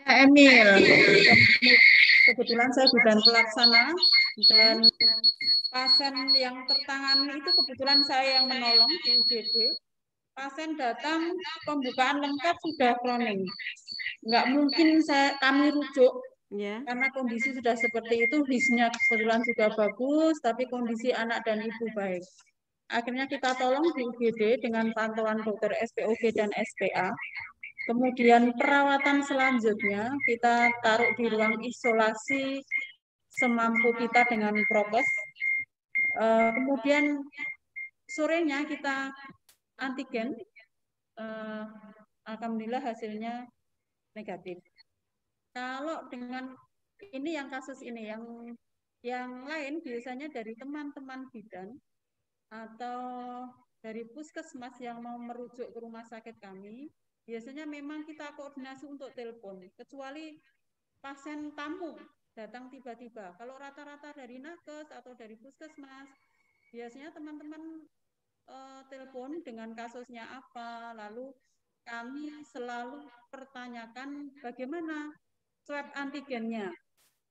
Saya Emil kebetulan saya bukan pelaksana dan pasien yang tertangani itu kebetulan saya yang menolong di UGD. Pasien datang pembukaan lengkap sudah kroning, Nggak mungkin saya kami rujuk ya. karena kondisi sudah seperti itu, hisnya kebetulan sudah bagus, tapi kondisi anak dan ibu baik. Akhirnya kita tolong di UGD dengan pantauan dokter SPOG dan SPA Kemudian perawatan selanjutnya kita taruh di ruang isolasi semampu kita dengan prokes. Eh, kemudian sorenya kita antigen. Eh, alhamdulillah hasilnya negatif. Kalau dengan ini yang kasus ini yang yang lain biasanya dari teman-teman bidan atau dari puskesmas yang mau merujuk ke rumah sakit kami biasanya memang kita koordinasi untuk telepon, kecuali pasien tamu datang tiba-tiba. Kalau rata-rata dari nakes atau dari puskesmas, biasanya teman-teman e, telepon dengan kasusnya apa, lalu kami selalu pertanyakan bagaimana swab antigennya.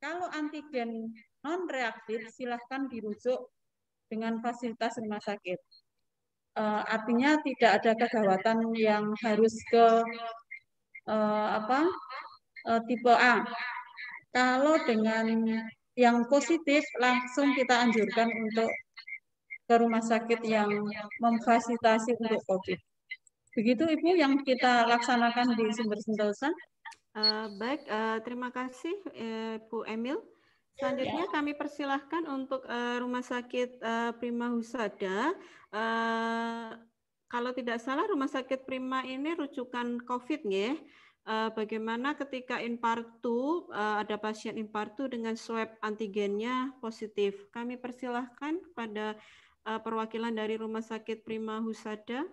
Kalau antigen non reaktif, silahkan dirujuk dengan fasilitas rumah sakit uh, artinya tidak ada kegawatan yang harus ke uh, apa uh, tipe A. Kalau dengan yang positif langsung kita anjurkan untuk ke rumah sakit yang memfasilitasi untuk COVID. Begitu Ibu yang kita laksanakan di Sumber Sentosa. Uh, baik, uh, terima kasih uh, Bu Emil. Selanjutnya iya. kami persilahkan untuk uh, Rumah Sakit uh, Prima Husada. Uh, kalau tidak salah Rumah Sakit Prima ini rujukan COVID ya. Uh, bagaimana ketika impartu, uh, ada pasien impartu dengan swab antigennya positif. Kami persilahkan pada uh, perwakilan dari Rumah Sakit Prima Husada.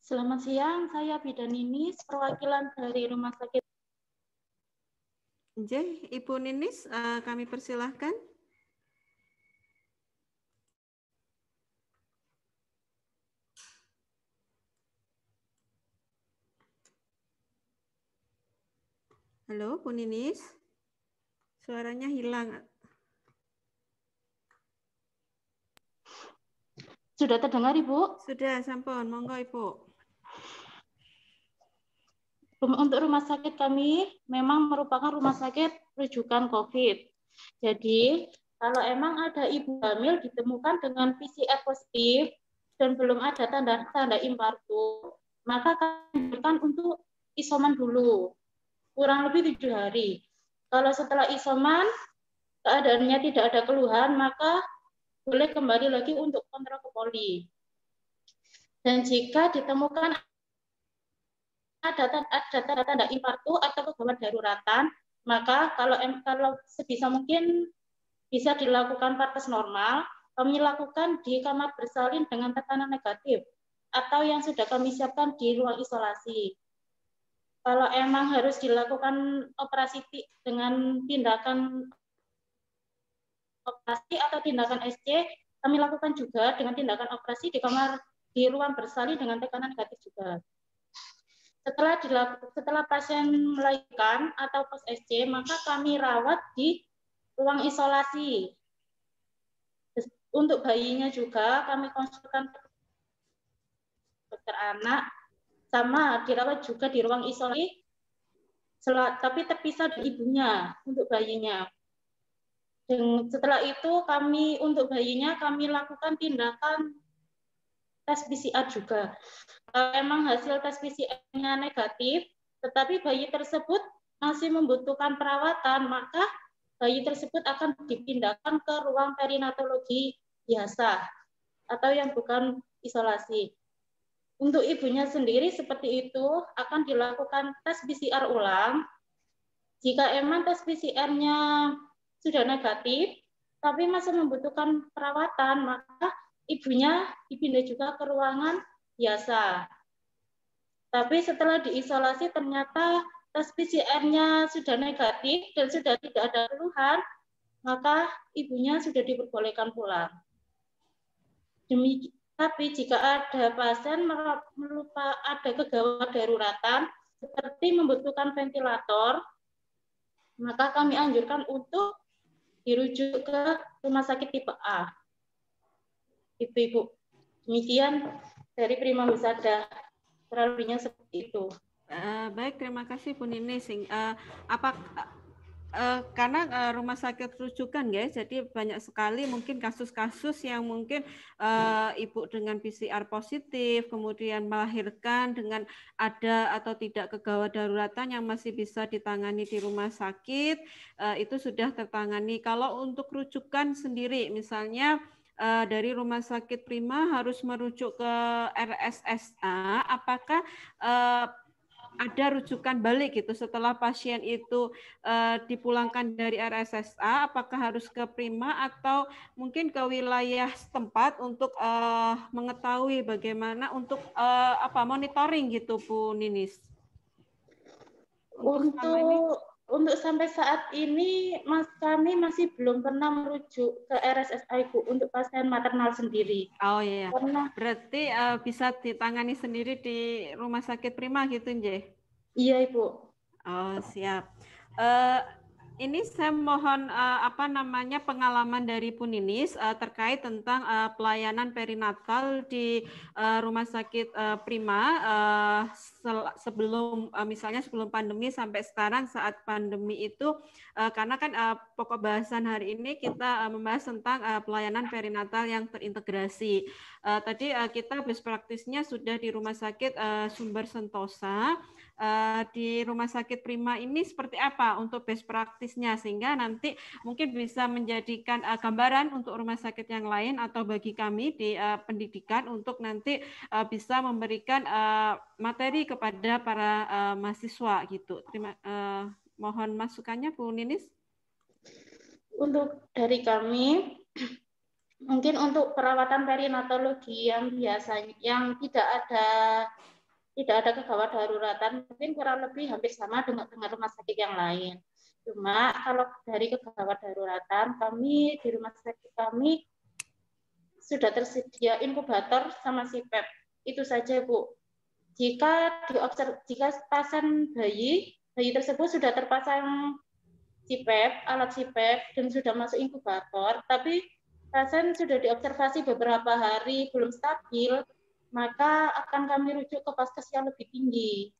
Selamat siang, saya Bidan Ninis, perwakilan dari Rumah Sakit J, Ibu Ninis, eh, kami persilahkan. Halo, Bu Ninis. Suaranya hilang. Sudah terdengar, Ibu? Sudah, sampun. Monggo, Ibu. Untuk rumah sakit kami memang merupakan rumah sakit rujukan COVID. Jadi kalau emang ada ibu hamil ditemukan dengan PCR positif dan belum ada tanda-tanda impartu, maka kami berikan untuk isoman dulu, kurang lebih tujuh hari. Kalau setelah isoman, keadaannya tidak ada keluhan, maka boleh kembali lagi untuk kontrol ke poli. Dan jika ditemukan ada tanda-tanda tuh atau kegawat daruratan, maka kalau kalau sebisa mungkin bisa dilakukan partes normal, kami lakukan di kamar bersalin dengan tekanan negatif atau yang sudah kami siapkan di ruang isolasi. Kalau emang harus dilakukan operasi dengan tindakan operasi atau tindakan SC, kami lakukan juga dengan tindakan operasi di kamar di ruang bersalin dengan tekanan negatif juga. Setelah dilakukan, setelah pasien melahirkan atau pas SC, maka kami rawat di ruang isolasi. Untuk bayinya juga kami konsulkan dokter anak sama dirawat juga di ruang isolasi tapi terpisah dari ibunya untuk bayinya. Dan setelah itu kami untuk bayinya kami lakukan tindakan tes PCR juga. Kalau emang hasil tes PCR-nya negatif, tetapi bayi tersebut masih membutuhkan perawatan, maka bayi tersebut akan dipindahkan ke ruang perinatologi biasa atau yang bukan isolasi. Untuk ibunya sendiri seperti itu akan dilakukan tes PCR ulang. Jika emang tes PCR-nya sudah negatif, tapi masih membutuhkan perawatan, maka ibunya dipindah juga ke ruangan biasa. Tapi setelah diisolasi ternyata tes PCR-nya sudah negatif dan sudah tidak ada keluhan, maka ibunya sudah diperbolehkan pulang. Demikian tapi jika ada pasien melupa ada kegawat daruratan seperti membutuhkan ventilator, maka kami anjurkan untuk dirujuk ke rumah sakit tipe A ibu-ibu. Demikian dari Prima Wisada. Terlalu banyak seperti itu. Uh, baik, terima kasih Bu Ninis. Uh, eh, apa uh, karena uh, rumah sakit rujukan guys, ya. jadi banyak sekali mungkin kasus-kasus yang mungkin uh, ibu dengan PCR positif, kemudian melahirkan dengan ada atau tidak kegawat daruratan yang masih bisa ditangani di rumah sakit, uh, itu sudah tertangani. Kalau untuk rujukan sendiri, misalnya uh, dari Rumah Sakit Prima harus merujuk ke RSSA, apakah uh, ada rujukan balik gitu setelah pasien itu uh, dipulangkan dari RSSA apakah harus ke Prima atau mungkin ke wilayah setempat untuk uh, mengetahui bagaimana untuk uh, apa monitoring gitu Bu Ninis. Untuk, untuk untuk sampai saat ini mas kami masih belum pernah merujuk ke RSSI Bu untuk pasien maternal sendiri. Oh iya. Karena iya. berarti uh, bisa ditangani sendiri di rumah sakit Prima gitu, Nje? Iya, Ibu. Oh, siap. Uh, ini saya mohon uh, apa namanya pengalaman dari Puninis uh, eh, terkait tentang uh, pelayanan perinatal di uh, Rumah Sakit uh, Prima uh, sebelum uh, misalnya sebelum pandemi sampai sekarang saat pandemi itu uh, karena kan uh, pokok bahasan hari ini kita uh, membahas tentang uh, pelayanan perinatal yang terintegrasi. Uh, tadi uh, kita best praktisnya sudah di Rumah Sakit uh, Sumber Sentosa Eh, di rumah sakit Prima ini seperti apa untuk best praktisnya sehingga nanti mungkin bisa menjadikan uh, gambaran untuk rumah sakit yang lain atau bagi kami di uh, pendidikan untuk nanti uh, bisa memberikan uh, materi kepada para uh, mahasiswa gitu. Terima uh, mohon masukannya Bu Ninis. Untuk dari kami mungkin untuk perawatan perinatologi yang biasanya yang tidak ada tidak ada kegawat daruratan mungkin kurang lebih hampir sama dengan, dengan rumah sakit yang lain. Cuma kalau dari kegawat daruratan kami di rumah sakit kami sudah tersedia inkubator sama si pep e Itu saja Bu. Jika diobserv, jika pasien bayi bayi tersebut sudah terpasang CPAP, e alat CPAP e dan sudah masuk inkubator, tapi pasien sudah diobservasi beberapa hari belum stabil, maka akan kami rujuk ke paskes yang lebih tinggi.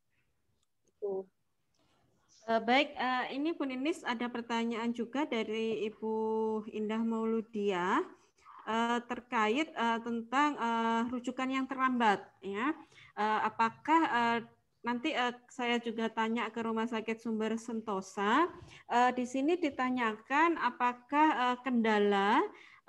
Itu. Eh, baik, eh, ini pun Ninis ada pertanyaan juga dari Ibu Indah Mauludia eh, terkait tentang rujukan yang terlambat. Ya, apakah nanti saya juga tanya ke Rumah Sakit Sumber Sentosa. Di sini ditanyakan apakah kendala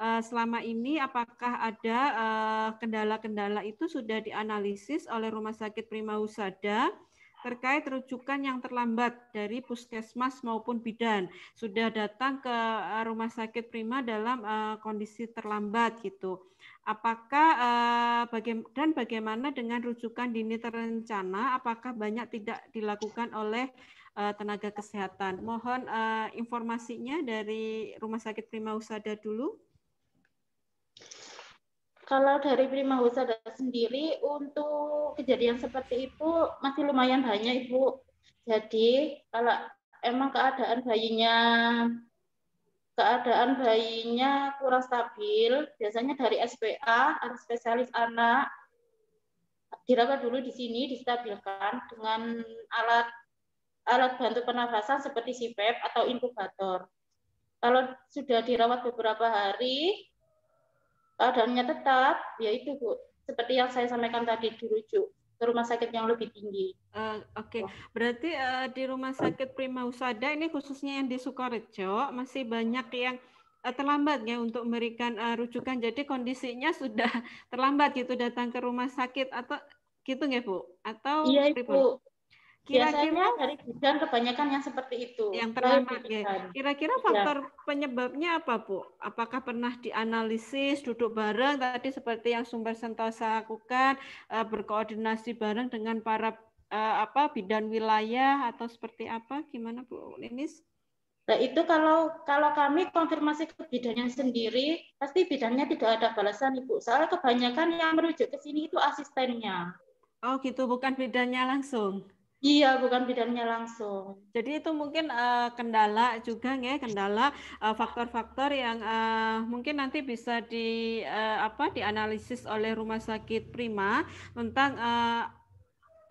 Eh, selama ini apakah ada eh, kendala-kendala itu sudah dianalisis oleh Rumah Sakit Prima Usada terkait rujukan yang terlambat dari puskesmas maupun bidan sudah datang ke eh, rumah sakit prima dalam uh, kondisi terlambat gitu. Apakah uh, baga dan bagaimana dengan rujukan dini terencana? Apakah banyak tidak dilakukan oleh tenaga kesehatan? Mohon uh, informasinya dari rumah sakit prima Usada dulu. Kalau dari Prima Husada sendiri untuk kejadian seperti itu masih lumayan banyak Ibu. Jadi kalau emang keadaan bayinya keadaan bayinya kurang stabil, biasanya dari SPA atau spesialis anak dirawat dulu di sini distabilkan dengan alat alat bantu pernafasan seperti CPAP atau inkubator. Kalau sudah dirawat beberapa hari, keadaannya tetap, ya itu, Bu, seperti yang saya sampaikan tadi dirujuk ke rumah sakit yang lebih tinggi. Uh, Oke, okay. berarti uh, di rumah sakit Prima Usada ini khususnya yang di Sukorejo masih banyak yang uh, terlambat ya untuk memberikan uh, rujukan. Jadi kondisinya sudah *laughs* terlambat gitu datang ke rumah sakit atau gitu nggak Bu? Atau Iya, Ibu. Kira-kira dari bidan kebanyakan yang seperti itu. Yang nah, terlambat ya. Kira-kira iya. faktor ya. penyebabnya apa, Bu? Apakah pernah dianalisis duduk bareng tadi seperti yang Sumber Sentosa lakukan e, berkoordinasi bareng dengan para e, apa bidan wilayah atau seperti apa? Gimana, Bu Linis? Nah, itu kalau kalau kami konfirmasi ke bidannya sendiri, pasti bidannya tidak ada balasan, Ibu. Soalnya kebanyakan yang merujuk ke sini itu asistennya. Oh, gitu, bukan bidannya langsung. Iya, bukan bidangnya langsung. Jadi itu mungkin uh, kendala juga ya, kendala eh, faktor-faktor uh, yang uh, mungkin nanti bisa di uh, apa dianalisis oleh Rumah Sakit Prima tentang uh,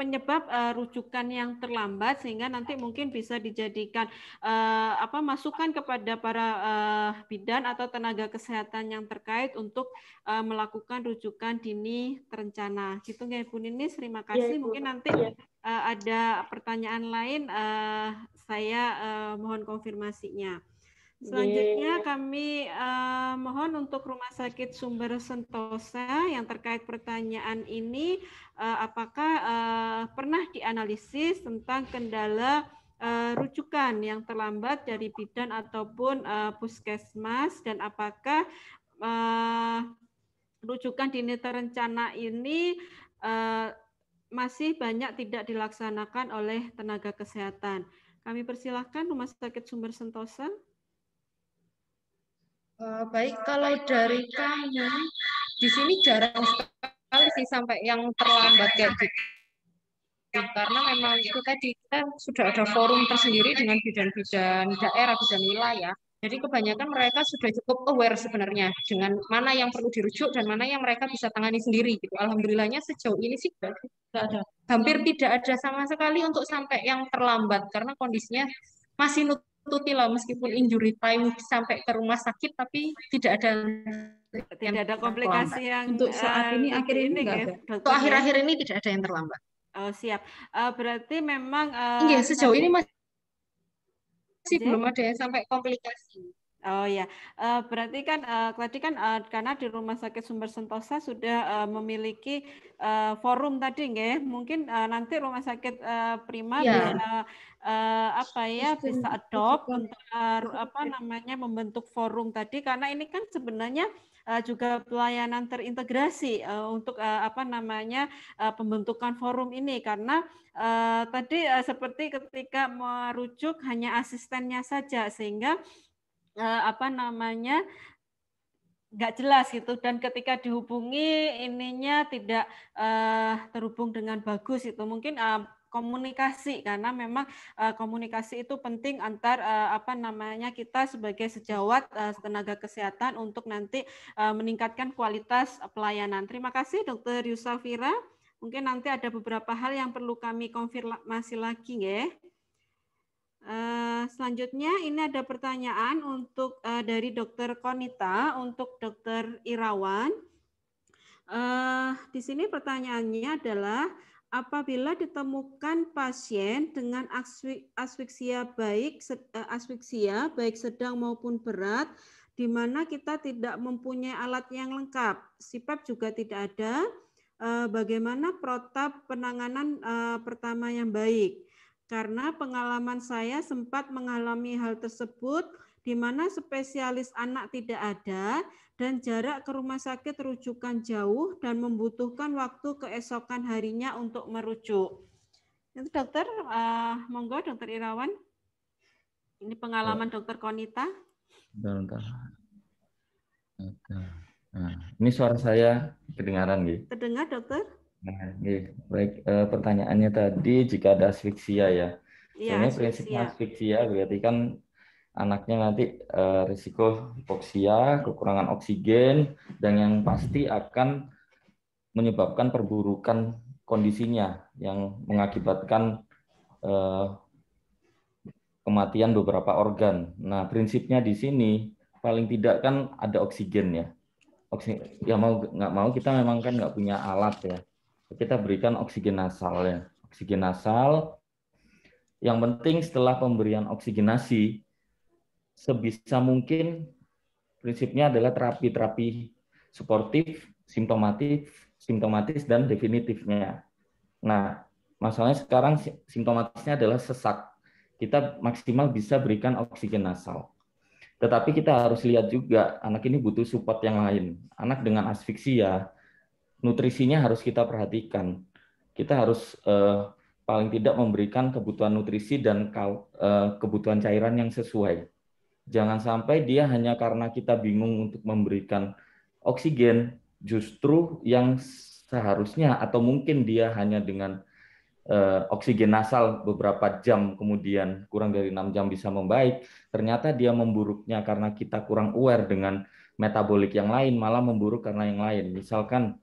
penyebab uh, rujukan yang terlambat sehingga nanti mungkin bisa dijadikan uh, apa masukan kepada para uh, bidan atau tenaga kesehatan yang terkait untuk uh, melakukan rujukan dini terencana. Gitu ya Bu Ninis, terima iya, kasih. Ya, mungkin nanti ya uh, ada pertanyaan lain, uh, saya uh, mohon konfirmasinya. Selanjutnya kami uh, mohon untuk Rumah Sakit Sumber Sentosa yang terkait pertanyaan ini, uh, apakah uh, pernah dianalisis tentang kendala uh, rujukan yang terlambat dari bidan ataupun uh, puskesmas dan apakah uh, rujukan dini terencana ini uh, masih banyak tidak dilaksanakan oleh tenaga kesehatan. Kami persilahkan Rumah Sakit Sumber Sentosa. Eh, baik, kalau dari kami, di sini jarang sekali sih sampai yang terlambat kayak gitu. Karena memang itu tadi kita sudah ada forum tersendiri dengan bidan-bidan daerah, bidan wilayah. Jadi kebanyakan mereka sudah cukup aware sebenarnya dengan mana yang perlu dirujuk dan mana yang mereka bisa tangani sendiri. Gitu. Alhamdulillahnya sejauh ini sih tidak ada, hampir tidak ada sama sekali untuk sampai yang terlambat karena kondisinya masih nututi lah meskipun injury time sampai ke rumah sakit tapi tidak ada tidak ada komplikasi terlambat. yang untuk saat ini uh, akhir ini ya. Untuk ya? akhir-akhir ini tidak ada yang terlambat. Oh, siap. Uh, berarti memang uh, Iya, sejauh ini masih sih Jadi, belum ada yang sampai komplikasi. Oh ya, berarti kan uh, tadi kan eh, karena di Rumah Sakit Sumber Sentosa sudah memiliki forum tadi, ya? Mungkin nanti Rumah Sakit Prima ya. bisa uh, apa ya bisa adopt untuk apa namanya membentuk forum tadi karena ini kan sebenarnya Eh, juga pelayanan terintegrasi eh, untuk eh, apa namanya pembentukan forum ini karena tadi seperti ketika merujuk hanya asistennya saja sehingga apa namanya nggak jelas gitu dan ketika dihubungi ininya tidak terhubung dengan bagus itu mungkin komunikasi karena memang uh, komunikasi itu penting antar uh, apa namanya kita sebagai sejawat uh, tenaga kesehatan untuk nanti uh, meningkatkan kualitas pelayanan. Terima kasih Dr. Yusafira. Mungkin nanti ada beberapa hal yang perlu kami konfirmasi lagi ya. Uh, selanjutnya ini ada pertanyaan untuk uh, dari Dr. Konita untuk Dr. Irawan. Uh, di sini pertanyaannya adalah apabila ditemukan pasien dengan asfiksia baik eh, asfiksia baik sedang maupun berat di mana kita tidak mempunyai alat yang lengkap. SIPAP juga tidak ada. Eh, bagaimana protap penanganan eh, pertama yang baik? Karena pengalaman saya sempat mengalami hal tersebut di mana spesialis anak tidak ada dan jarak ke rumah sakit rujukan jauh dan membutuhkan waktu keesokan harinya untuk merujuk. Itu dokter, uh, monggo dokter Irawan. Ini pengalaman oh. dokter Konita. Bentar, bentar. Nah, ini suara saya kedengaran, gitu. Terdengar, dokter? Nah, Baik, e, pertanyaannya tadi jika ada asfiksia ya. Iya, Ini prinsip asfiksia berarti kan anaknya nanti uh, risiko hipoksia, kekurangan oksigen, dan yang pasti akan menyebabkan perburukan kondisinya yang mengakibatkan uh, kematian beberapa organ. Nah, prinsipnya di sini paling tidak kan ada oksigen ya. Oksigen, ya mau nggak mau kita memang kan nggak punya alat ya. Kita berikan oksigen nasal ya. Oksigen nasal. Yang penting setelah pemberian oksigenasi sebisa mungkin prinsipnya adalah terapi-terapi suportif, simptomatif, simptomatis dan definitifnya. Nah, masalahnya sekarang simptomatisnya adalah sesak. Kita maksimal bisa berikan oksigen nasal. Tetapi kita harus lihat juga anak ini butuh support yang lain. Anak dengan asfiksia, nutrisinya harus kita perhatikan. Kita harus eh, paling tidak memberikan kebutuhan nutrisi dan eh, kebutuhan cairan yang sesuai Jangan sampai dia hanya karena kita bingung untuk memberikan oksigen, justru yang seharusnya atau mungkin dia hanya dengan uh, oksigen nasal beberapa jam kemudian kurang dari enam jam bisa membaik, ternyata dia memburuknya karena kita kurang aware dengan metabolik yang lain, malah memburuk karena yang lain. Misalkan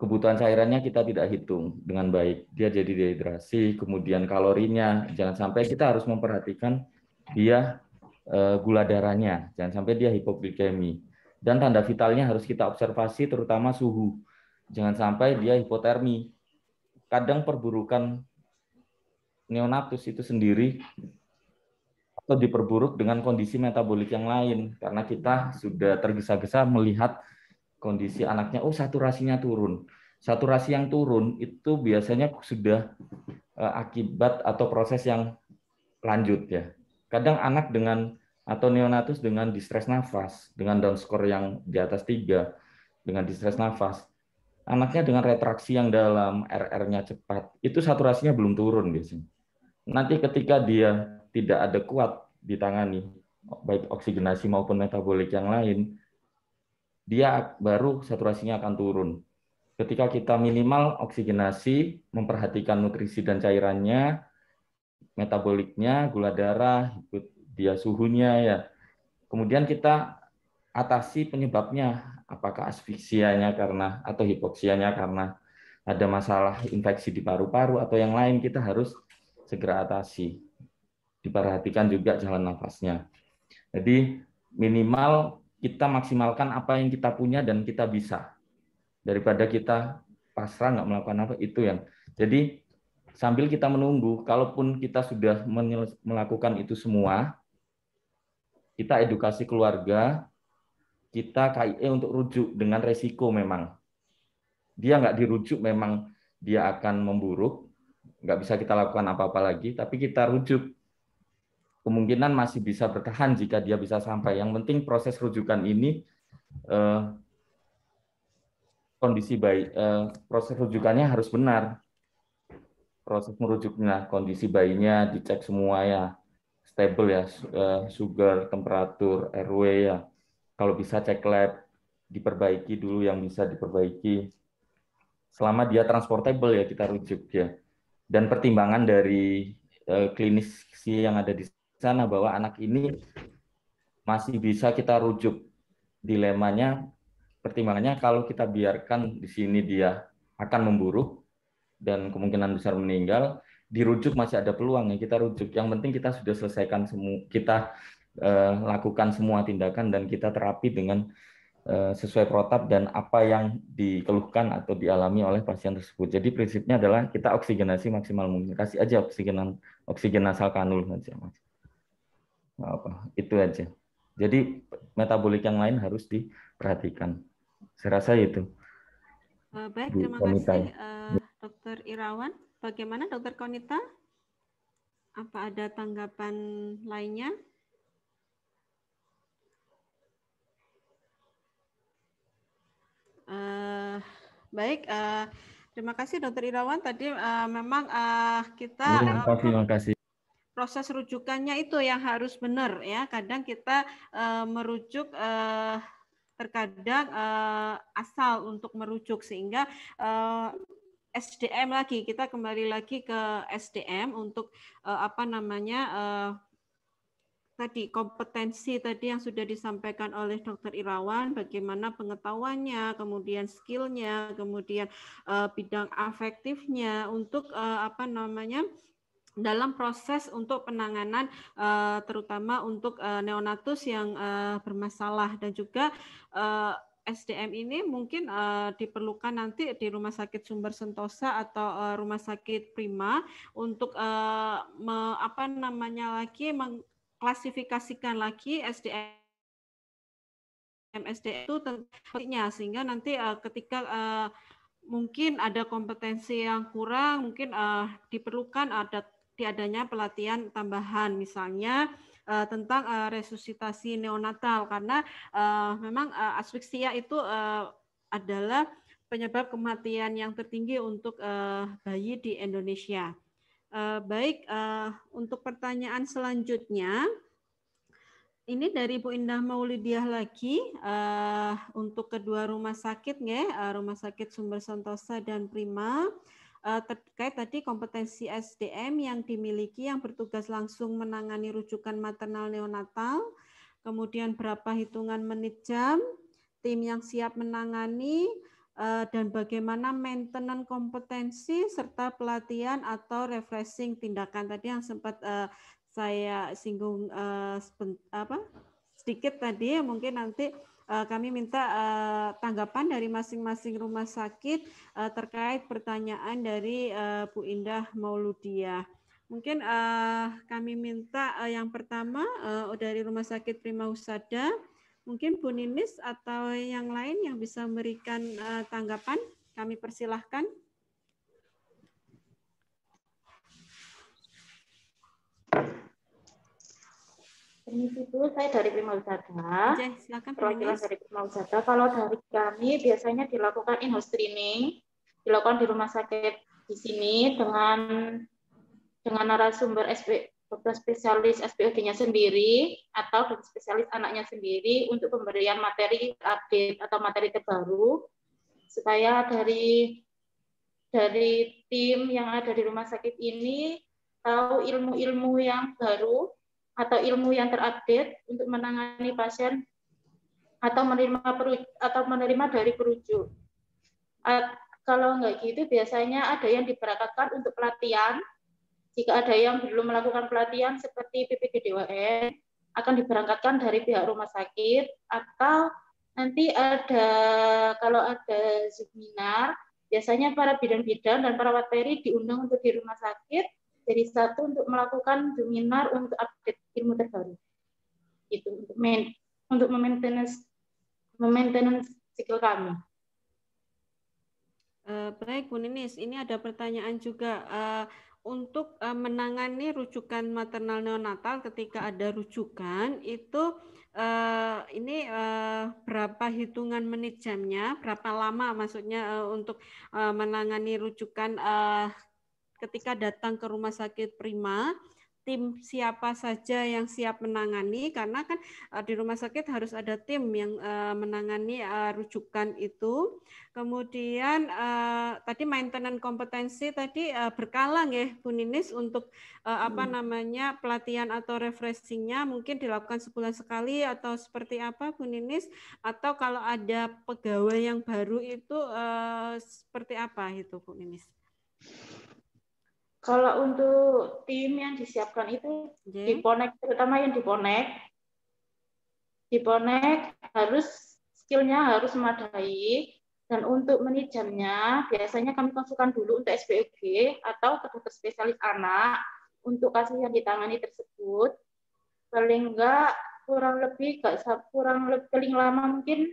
kebutuhan cairannya kita tidak hitung dengan baik. Dia jadi dehidrasi, kemudian kalorinya. Jangan sampai kita harus memperhatikan dia Eh, gula darahnya, jangan sampai dia hipoglikemi. Dan tanda vitalnya harus kita observasi terutama suhu. Jangan sampai dia hipotermi. Kadang perburukan neonatus itu sendiri atau diperburuk dengan kondisi metabolik yang lain karena kita sudah tergesa-gesa melihat kondisi anaknya oh saturasinya turun. Saturasi yang turun itu biasanya sudah eh, akibat atau proses yang lanjut ya kadang anak dengan atau neonatus dengan distress nafas, dengan down score yang di atas tiga, dengan distress nafas, anaknya dengan retraksi yang dalam, RR-nya cepat, itu saturasinya belum turun biasanya. Nanti ketika dia tidak ada kuat ditangani, baik oksigenasi maupun metabolik yang lain, dia baru saturasinya akan turun. Ketika kita minimal oksigenasi, memperhatikan nutrisi dan cairannya, metaboliknya, gula darah, ikut dia suhunya ya. Kemudian kita atasi penyebabnya, apakah asfiksianya karena atau hipoksianya karena ada masalah infeksi di paru-paru atau yang lain kita harus segera atasi. Diperhatikan juga jalan nafasnya. Jadi minimal kita maksimalkan apa yang kita punya dan kita bisa daripada kita pasrah nggak melakukan apa itu yang jadi sambil kita menunggu, kalaupun kita sudah melakukan itu semua, kita edukasi keluarga, kita KIE eh, untuk rujuk dengan resiko memang. Dia nggak dirujuk memang dia akan memburuk, nggak bisa kita lakukan apa-apa lagi, tapi kita rujuk. Kemungkinan masih bisa bertahan jika dia bisa sampai. Yang penting proses rujukan ini eh, kondisi baik, eh, proses rujukannya harus benar proses merujuknya kondisi bayinya dicek semua ya stable ya eh, sugar temperatur RW ya kalau bisa cek lab diperbaiki dulu yang bisa diperbaiki selama dia transportable ya kita rujuk ya dan pertimbangan dari eh, klinis yang ada di sana bahwa anak ini masih bisa kita rujuk dilemanya pertimbangannya kalau kita biarkan di sini dia akan memburuk dan kemungkinan besar meninggal dirujuk masih ada peluang ya kita rujuk yang penting kita sudah selesaikan semua kita eh, lakukan semua tindakan dan kita terapi dengan eh, sesuai protap dan apa yang dikeluhkan atau dialami oleh pasien tersebut jadi prinsipnya adalah kita oksigenasi maksimal mungkin kasih aja oksigenan oksigen nasal kanul aja. mas apa itu aja jadi metabolik yang lain harus diperhatikan saya rasa itu Eh, baik, terima kasih uh, ya. eh, Dr. Irawan. Bagaimana Dokter Konita? Apa ada tanggapan lainnya? Uh, baik, uh, terima kasih Dokter Irawan. Tadi uh, memang uh, kita terima kasih, terima kasih. proses rujukannya itu yang harus benar ya. Kadang kita uh, merujuk uh, terkadang uh, asal untuk merujuk sehingga uh, eh, SDM lagi kita kembali lagi ke SDM untuk uh, apa namanya uh, tadi kompetensi tadi yang sudah disampaikan oleh Dr. Irawan, bagaimana pengetahuannya, kemudian skillnya, kemudian uh, bidang afektifnya untuk uh, apa namanya dalam proses untuk penanganan eh, terutama untuk eh, neonatus yang eh, bermasalah dan juga SDM ini mungkin uh, diperlukan nanti di Rumah Sakit Sumber Sentosa atau uh, Rumah Sakit Prima untuk uh, me, apa namanya lagi mengklasifikasikan lagi SDM MSD itu tentunya sehingga nanti uh, ketika uh, mungkin ada kompetensi yang kurang mungkin uh, diperlukan ada diadanya pelatihan tambahan misalnya uh, tentang uh, resusitasi neonatal karena uh, memang uh, asfiksia itu uh, adalah penyebab kematian yang tertinggi untuk uh, bayi di Indonesia. Uh, baik, uh, untuk pertanyaan selanjutnya, ini dari Bu Indah Maulidiah lagi uh, untuk kedua rumah sakit, nge, ya, uh, rumah sakit Sumber Sentosa dan Prima. Uh, Eh, terkait tadi kompetensi SDM yang dimiliki yang bertugas langsung menangani rujukan maternal neonatal, kemudian berapa hitungan menit jam, tim yang siap menangani, eh, dan bagaimana maintenance kompetensi serta pelatihan atau refreshing tindakan tadi yang sempat eh, saya singgung sedikit tadi ya, mungkin nanti Eh, kami minta eh, tanggapan dari masing-masing rumah sakit eh, terkait pertanyaan dari Bu Indah Mauludia. Mungkin kami minta yang pertama dari Rumah Sakit Prima Husada, mungkin Bu Ninis atau yang lain yang bisa memberikan tanggapan, kami persilahkan. Permisi Bu, saya dari Prima Wisata. Iya, silakan. Perwakilan dari Wisata. Kalau dari kami biasanya dilakukan in-house screening, dilakukan di rumah sakit di sini dengan dengan narasumber SP, dokter spesialis SPOD-nya sendiri atau dokter spesialis anaknya sendiri untuk pemberian materi update atau materi terbaru supaya dari dari tim yang ada di rumah sakit ini tahu ilmu-ilmu yang baru atau ilmu yang terupdate untuk menangani pasien atau menerima peru atau menerima dari perujuk. kalau enggak gitu biasanya ada yang diberangkatkan untuk pelatihan. Jika ada yang belum melakukan pelatihan seperti PPGDWN akan diberangkatkan dari pihak rumah sakit atau nanti ada kalau ada seminar biasanya para bidan-bidan dan para materi diundang untuk di rumah sakit jadi satu untuk melakukan seminar untuk update ilmu terbaru itu untuk main untuk memaintenance memaintenance skill kami eh, baik Bu Ninis ini ada pertanyaan juga eh, untuk eh, menangani rujukan maternal neonatal ketika ada rujukan itu ini berapa hitungan menit jamnya berapa lama maksudnya untuk menangani rujukan ketika datang ke rumah sakit Prima, tim siapa saja yang siap menangani karena kan eh, di rumah sakit harus ada tim yang eh, menangani eh, rujukan itu kemudian tadi maintenance kompetensi tadi berkala ya Bu Ninis untuk apa hmm. namanya pelatihan atau refreshingnya mungkin dilakukan sebulan sekali atau seperti apa Bu Ninis atau kalau ada pegawai yang baru itu seperti apa itu Bu Ninis kalau untuk tim yang disiapkan itu yeah. di Ponek, terutama yang di Ponek, di Ponek harus skillnya harus memadai dan untuk menijamnya biasanya kami konsulkan dulu untuk SPOG atau ke dokter spesialis anak untuk kasus yang ditangani tersebut paling enggak kurang lebih enggak kurang lebih paling lama mungkin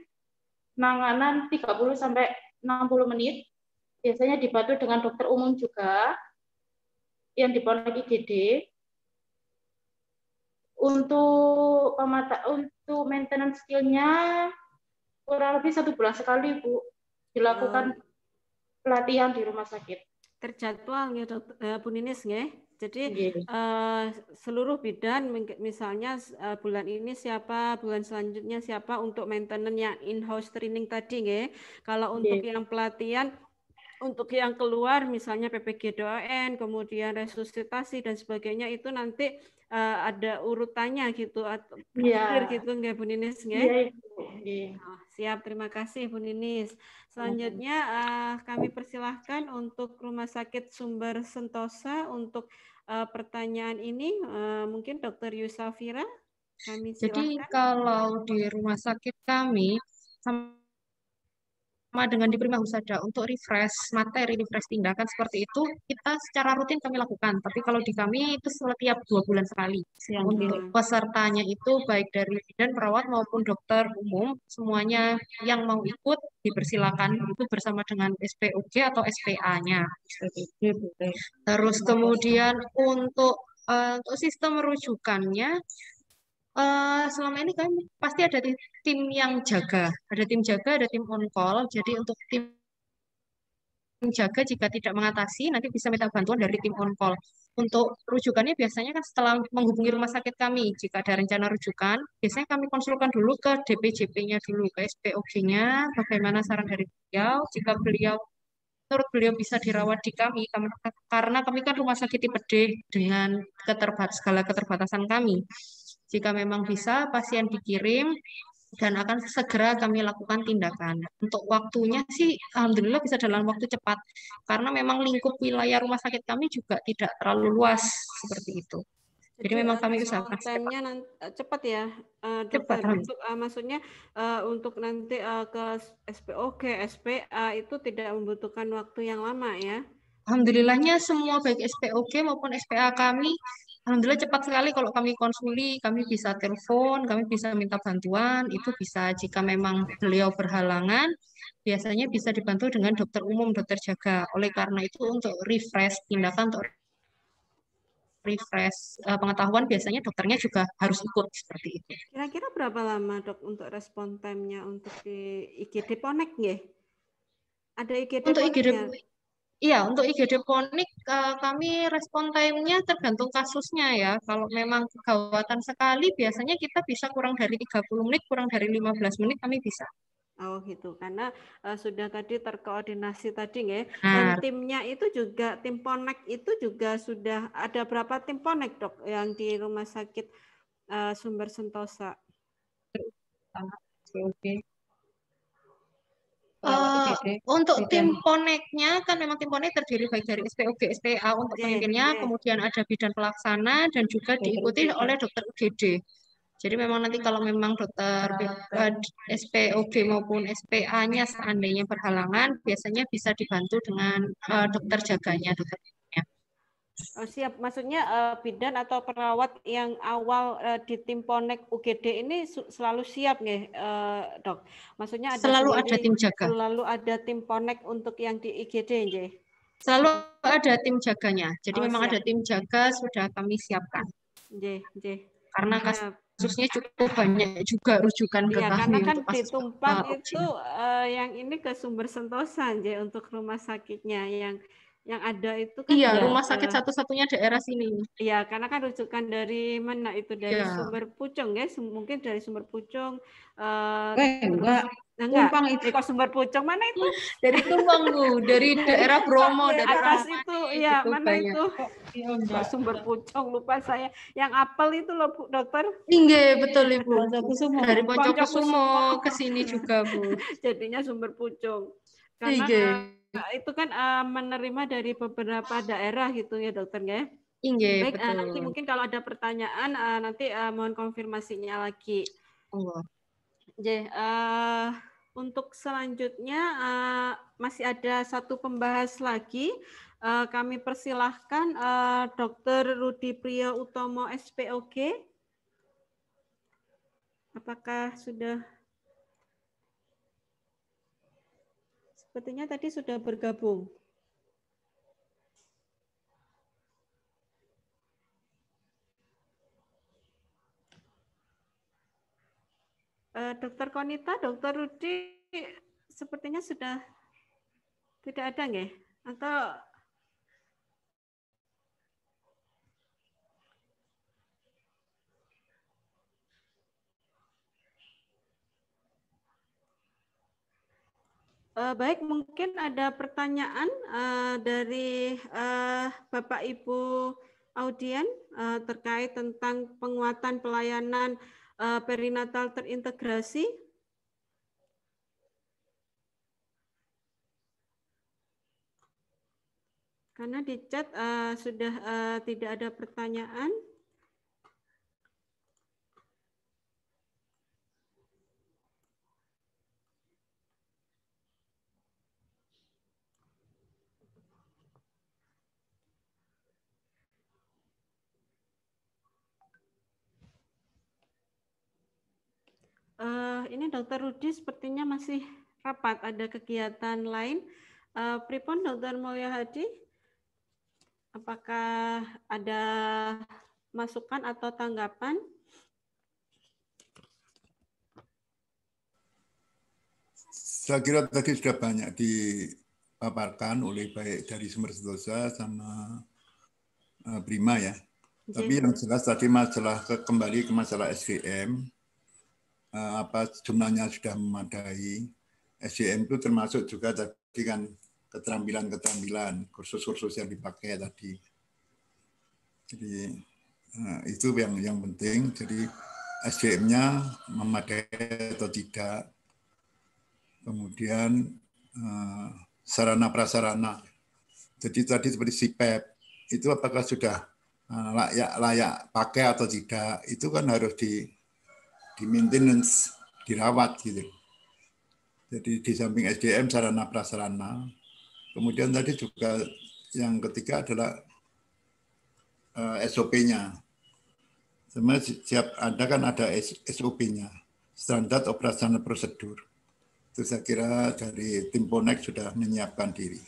penanganan 30 sampai 60 menit biasanya dibantu dengan dokter umum juga yang di Pondok IGD untuk pemata untuk maintenance skillnya kurang lebih satu bulan sekali bu dilakukan oh. pelatihan di rumah sakit terjadwal ya dok eh, Bu ya jadi yeah. Iya. uh, seluruh bidan misalnya uh, bulan ini siapa, bulan selanjutnya siapa untuk maintenance yang in-house training tadi ya. Kalau untuk yeah. yang pelatihan untuk yang keluar misalnya ppg PPGDON, kemudian resusitasi dan sebagainya itu nanti uh, ada urutannya gitu atau yeah. gitu nggak Bu Ninis nggak? Yeah, iya. oh, yeah. siap, terima kasih Bu Ninis. Iya. Selanjutnya uh, kami persilahkan untuk Rumah Sakit Sumber Sentosa untuk uh, pertanyaan ini uh, mungkin Dokter Yusafira kami Jadi kalau di rumah sakit kami dengan di Prima Husada untuk refresh materi, refresh tindakan seperti itu kita secara rutin kami lakukan. Tapi kalau di kami itu setiap dua bulan sekali. Siang untuk gitu. pesertanya itu baik dari dan perawat maupun dokter umum semuanya yang mau ikut dipersilakan itu bersama dengan SPOG atau SPA-nya. Terus kemudian untuk eh, untuk sistem rujukannya Eh, selama ini kan pasti ada tim yang jaga, ada tim jaga, ada tim on call. Jadi untuk tim jaga jika tidak mengatasi nanti bisa minta bantuan dari tim on call. Untuk rujukannya biasanya kan setelah menghubungi rumah sakit kami jika ada rencana rujukan, biasanya kami konsulkan dulu ke DPJP-nya dulu, ke SPOG-nya, bagaimana saran dari beliau, jika beliau menurut beliau bisa dirawat di kami karena kami kan rumah sakit tipe D dengan keterbat segala keterbatasan kami. Jika memang bisa, pasien dikirim dan akan segera kami lakukan tindakan. Untuk waktunya sih, alhamdulillah bisa dalam waktu cepat, karena memang lingkup wilayah rumah sakit kami juga tidak terlalu luas seperti itu. Jadi, memang kami eh, usahakan cepat. Eh, cepat ya, uh, cepat. Untuk uh, maksudnya uh, untuk nanti uh, ke SPO ke SPA itu tidak membutuhkan waktu yang lama ya. Alhamdulillahnya semua baik SPOK maupun SPA kami Alhamdulillah cepat sekali kalau kami konsuli, kami bisa telepon, kami bisa minta bantuan, itu bisa jika memang beliau berhalangan, biasanya bisa dibantu dengan dokter umum, dokter jaga. Oleh karena itu untuk refresh tindakan untuk refresh eh, pengetahuan biasanya dokternya juga harus ikut seperti itu. Kira-kira berapa lama dok untuk respon time-nya untuk di IGD Connect Ada IGD untuk Iya, untuk IGD ponik eh, kami respon time-nya tergantung kasusnya ya. Kalau memang kegawatan sekali biasanya kita bisa kurang dari 30 menit, kurang dari 15 menit kami bisa. Oh gitu, karena uh, sudah tadi terkoordinasi tadi ya. Dan timnya itu juga tim ponek itu juga sudah ada berapa tim ponek dok yang di rumah sakit uh, Sumber Sentosa? Oke. Okay. Uh, untuk iya. tim poneknya kan memang tim ponek terdiri baik dari SPOG, SPA untuk pemimpinnya, kemudian ada bidan pelaksana dan juga diikuti oleh dokter UGD. Jadi memang nanti kalau memang dokter SPOG eh, maupun SPA-nya seandainya berhalangan, biasanya bisa dibantu dengan uh, dokter jaganya, dokter Oh, siap, maksudnya uh, bidan atau perawat yang awal uh, di tim Ponek UGD ini selalu siap nih, uh, eh, dok. Maksudnya ada selalu ada tim jaga. Selalu ada tim Ponek untuk yang di IGD, nggih. Selalu ada tim jaganya. Jadi oh, memang siap. ada tim jaga sudah kami siapkan. Nggih, nggih. Karena kasusnya cukup banyak juga rujukan ke ya, kami karena kan di Tumpang itu uh, yang ini ke sumber Sentosa Jay, untuk rumah sakitnya yang yang ada itu kan iya rumah sakit satu-satunya daerah sini iya karena kan rujukan dari mana itu dari iya. sumber pucung ya mungkin dari sumber pucung uh, eh, eh enggak nah, enggak Tumpang itu kok sumber pucung mana itu dari Tumpang bu dari daerah Bromo dari atas itu ya gitu mana banyak. itu kok sumber pucung lupa saya yang apel itu loh bu dokter iya betul ibu dari ke Sumo ke sini juga bu *laughs* jadinya sumber pucung karena iya itu kan uh, menerima dari beberapa daerah gitu ya dokter ya. Inge, iya, Baik, eh, betul. Uh, nanti mungkin kalau ada pertanyaan uh, nanti uh, mohon konfirmasinya lagi. Oh. Jadi, uh, untuk selanjutnya uh, masih ada satu pembahas lagi. Uh, kami persilahkan uh, Dr. Rudi Priya Utomo SPOG. Apakah sudah Sepertinya tadi sudah bergabung. Eh, dokter Konita, Dokter Rudi, sepertinya sudah tidak ada nggih? Atau Uh, baik, mungkin ada pertanyaan uh, dari uh, Bapak Ibu audien uh, terkait tentang penguatan pelayanan uh, perinatal terintegrasi. Karena di chat uh, sudah uh, tidak ada pertanyaan. uh, ini Dokter Rudi sepertinya masih rapat ada kegiatan lain. Uh, eh, Pripon Dokter Mulya Hadi, apakah ada masukan atau tanggapan? Saya kira tadi sudah banyak dipaparkan oleh baik dari sumber sentosa sama eh, Prima ya. Iya. Tapi yang jelas tadi masalah kembali ke masalah SDM Eh, apa jumlahnya sudah memadai. SDM itu termasuk juga tadi kan keterampilan-keterampilan, kursus-kursus yang dipakai tadi. Jadi eh, itu yang yang penting. Jadi SDM-nya memadai atau tidak. Kemudian eh, sarana prasarana. Jadi tadi seperti SIPEP e itu apakah sudah layak layak pakai atau tidak? Itu kan harus di di maintenance, dirawat gitu. Jadi di samping SDM sarana prasarana, kemudian tadi juga yang ketiga adalah uh, eh, SOP-nya. Sebenarnya setiap ada kan ada SOP-nya, standar operasional prosedur. Itu saya kira dari tim Ponek sudah menyiapkan diri.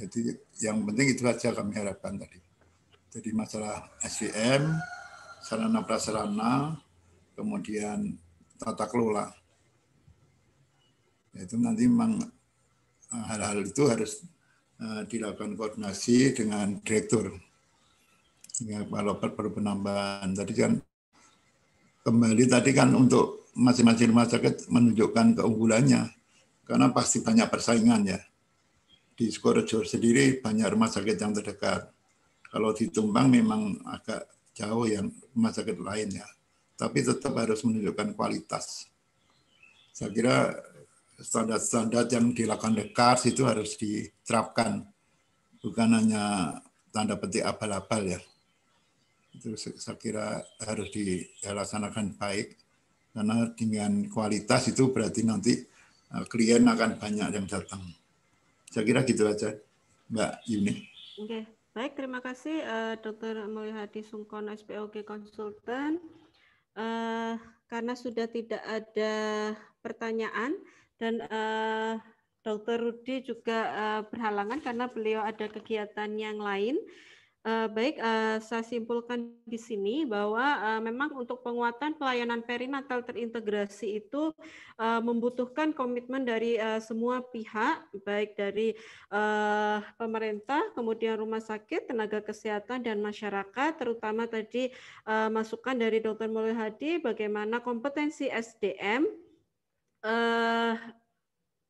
Jadi yang penting itu saja kami harapkan tadi. Jadi masalah SDM, sarana prasarana, kemudian tata kelola. Itu nanti memang eh, hal-hal itu harus eh, dilakukan koordinasi dengan direktur. Ya, kalau perlu penambahan tadi kan kembali tadi kan untuk masing-masing rumah sakit menunjukkan keunggulannya karena pasti banyak persaingan ya. Di Sukorejo sendiri banyak rumah sakit yang terdekat. Kalau ditumbang memang agak jauh yang rumah sakit lainnya tapi tetap harus menunjukkan kualitas. Saya kira standar-standar yang dilakukan Dekars itu harus diterapkan, bukan hanya tanda petik abal-abal ya. Itu saya kira harus dilaksanakan baik, karena dengan kualitas itu berarti nanti eh, klien akan banyak yang datang. Saya kira gitu aja, Mbak Yuni. Oke, baik terima kasih uh, eh, Dr. Mulyadi Sungkono SPOG Konsultan uh, karena sudah tidak ada pertanyaan dan uh, eh, Dr. Rudi juga uh, berhalangan karena beliau ada kegiatan yang lain. Uh, baik, uh, saya simpulkan di sini bahwa uh, memang untuk penguatan pelayanan perinatal terintegrasi itu uh, membutuhkan komitmen dari uh, semua pihak, baik dari uh, pemerintah, kemudian rumah sakit, tenaga kesehatan, dan masyarakat, terutama tadi uh, masukan dari Dr. Mulai Hadi bagaimana kompetensi SDM uh,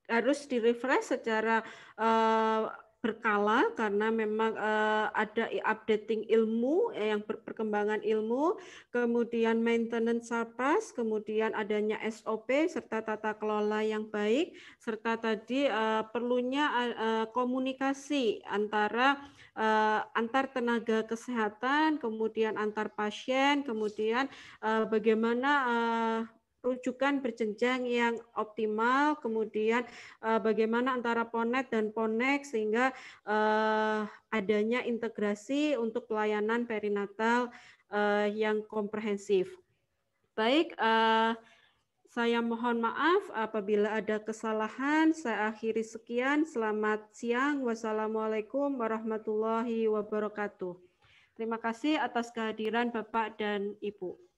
harus direfresh secara uh, berkala karena memang uh, ada updating ilmu eh, yang perkembangan ilmu, kemudian maintenance sarpas, kemudian adanya SOP serta tata kelola yang baik serta tadi uh, perlunya uh, komunikasi antara uh, antar tenaga kesehatan, kemudian antar pasien, kemudian uh, bagaimana uh, rujukan berjenjang yang optimal, kemudian uh, bagaimana antara Ponet dan Ponek sehingga uh, adanya integrasi untuk pelayanan perinatal uh, yang komprehensif. Baik, uh, saya mohon maaf apabila ada kesalahan. Saya akhiri sekian. Selamat siang. Wassalamualaikum warahmatullahi wabarakatuh. Terima kasih atas kehadiran Bapak dan Ibu.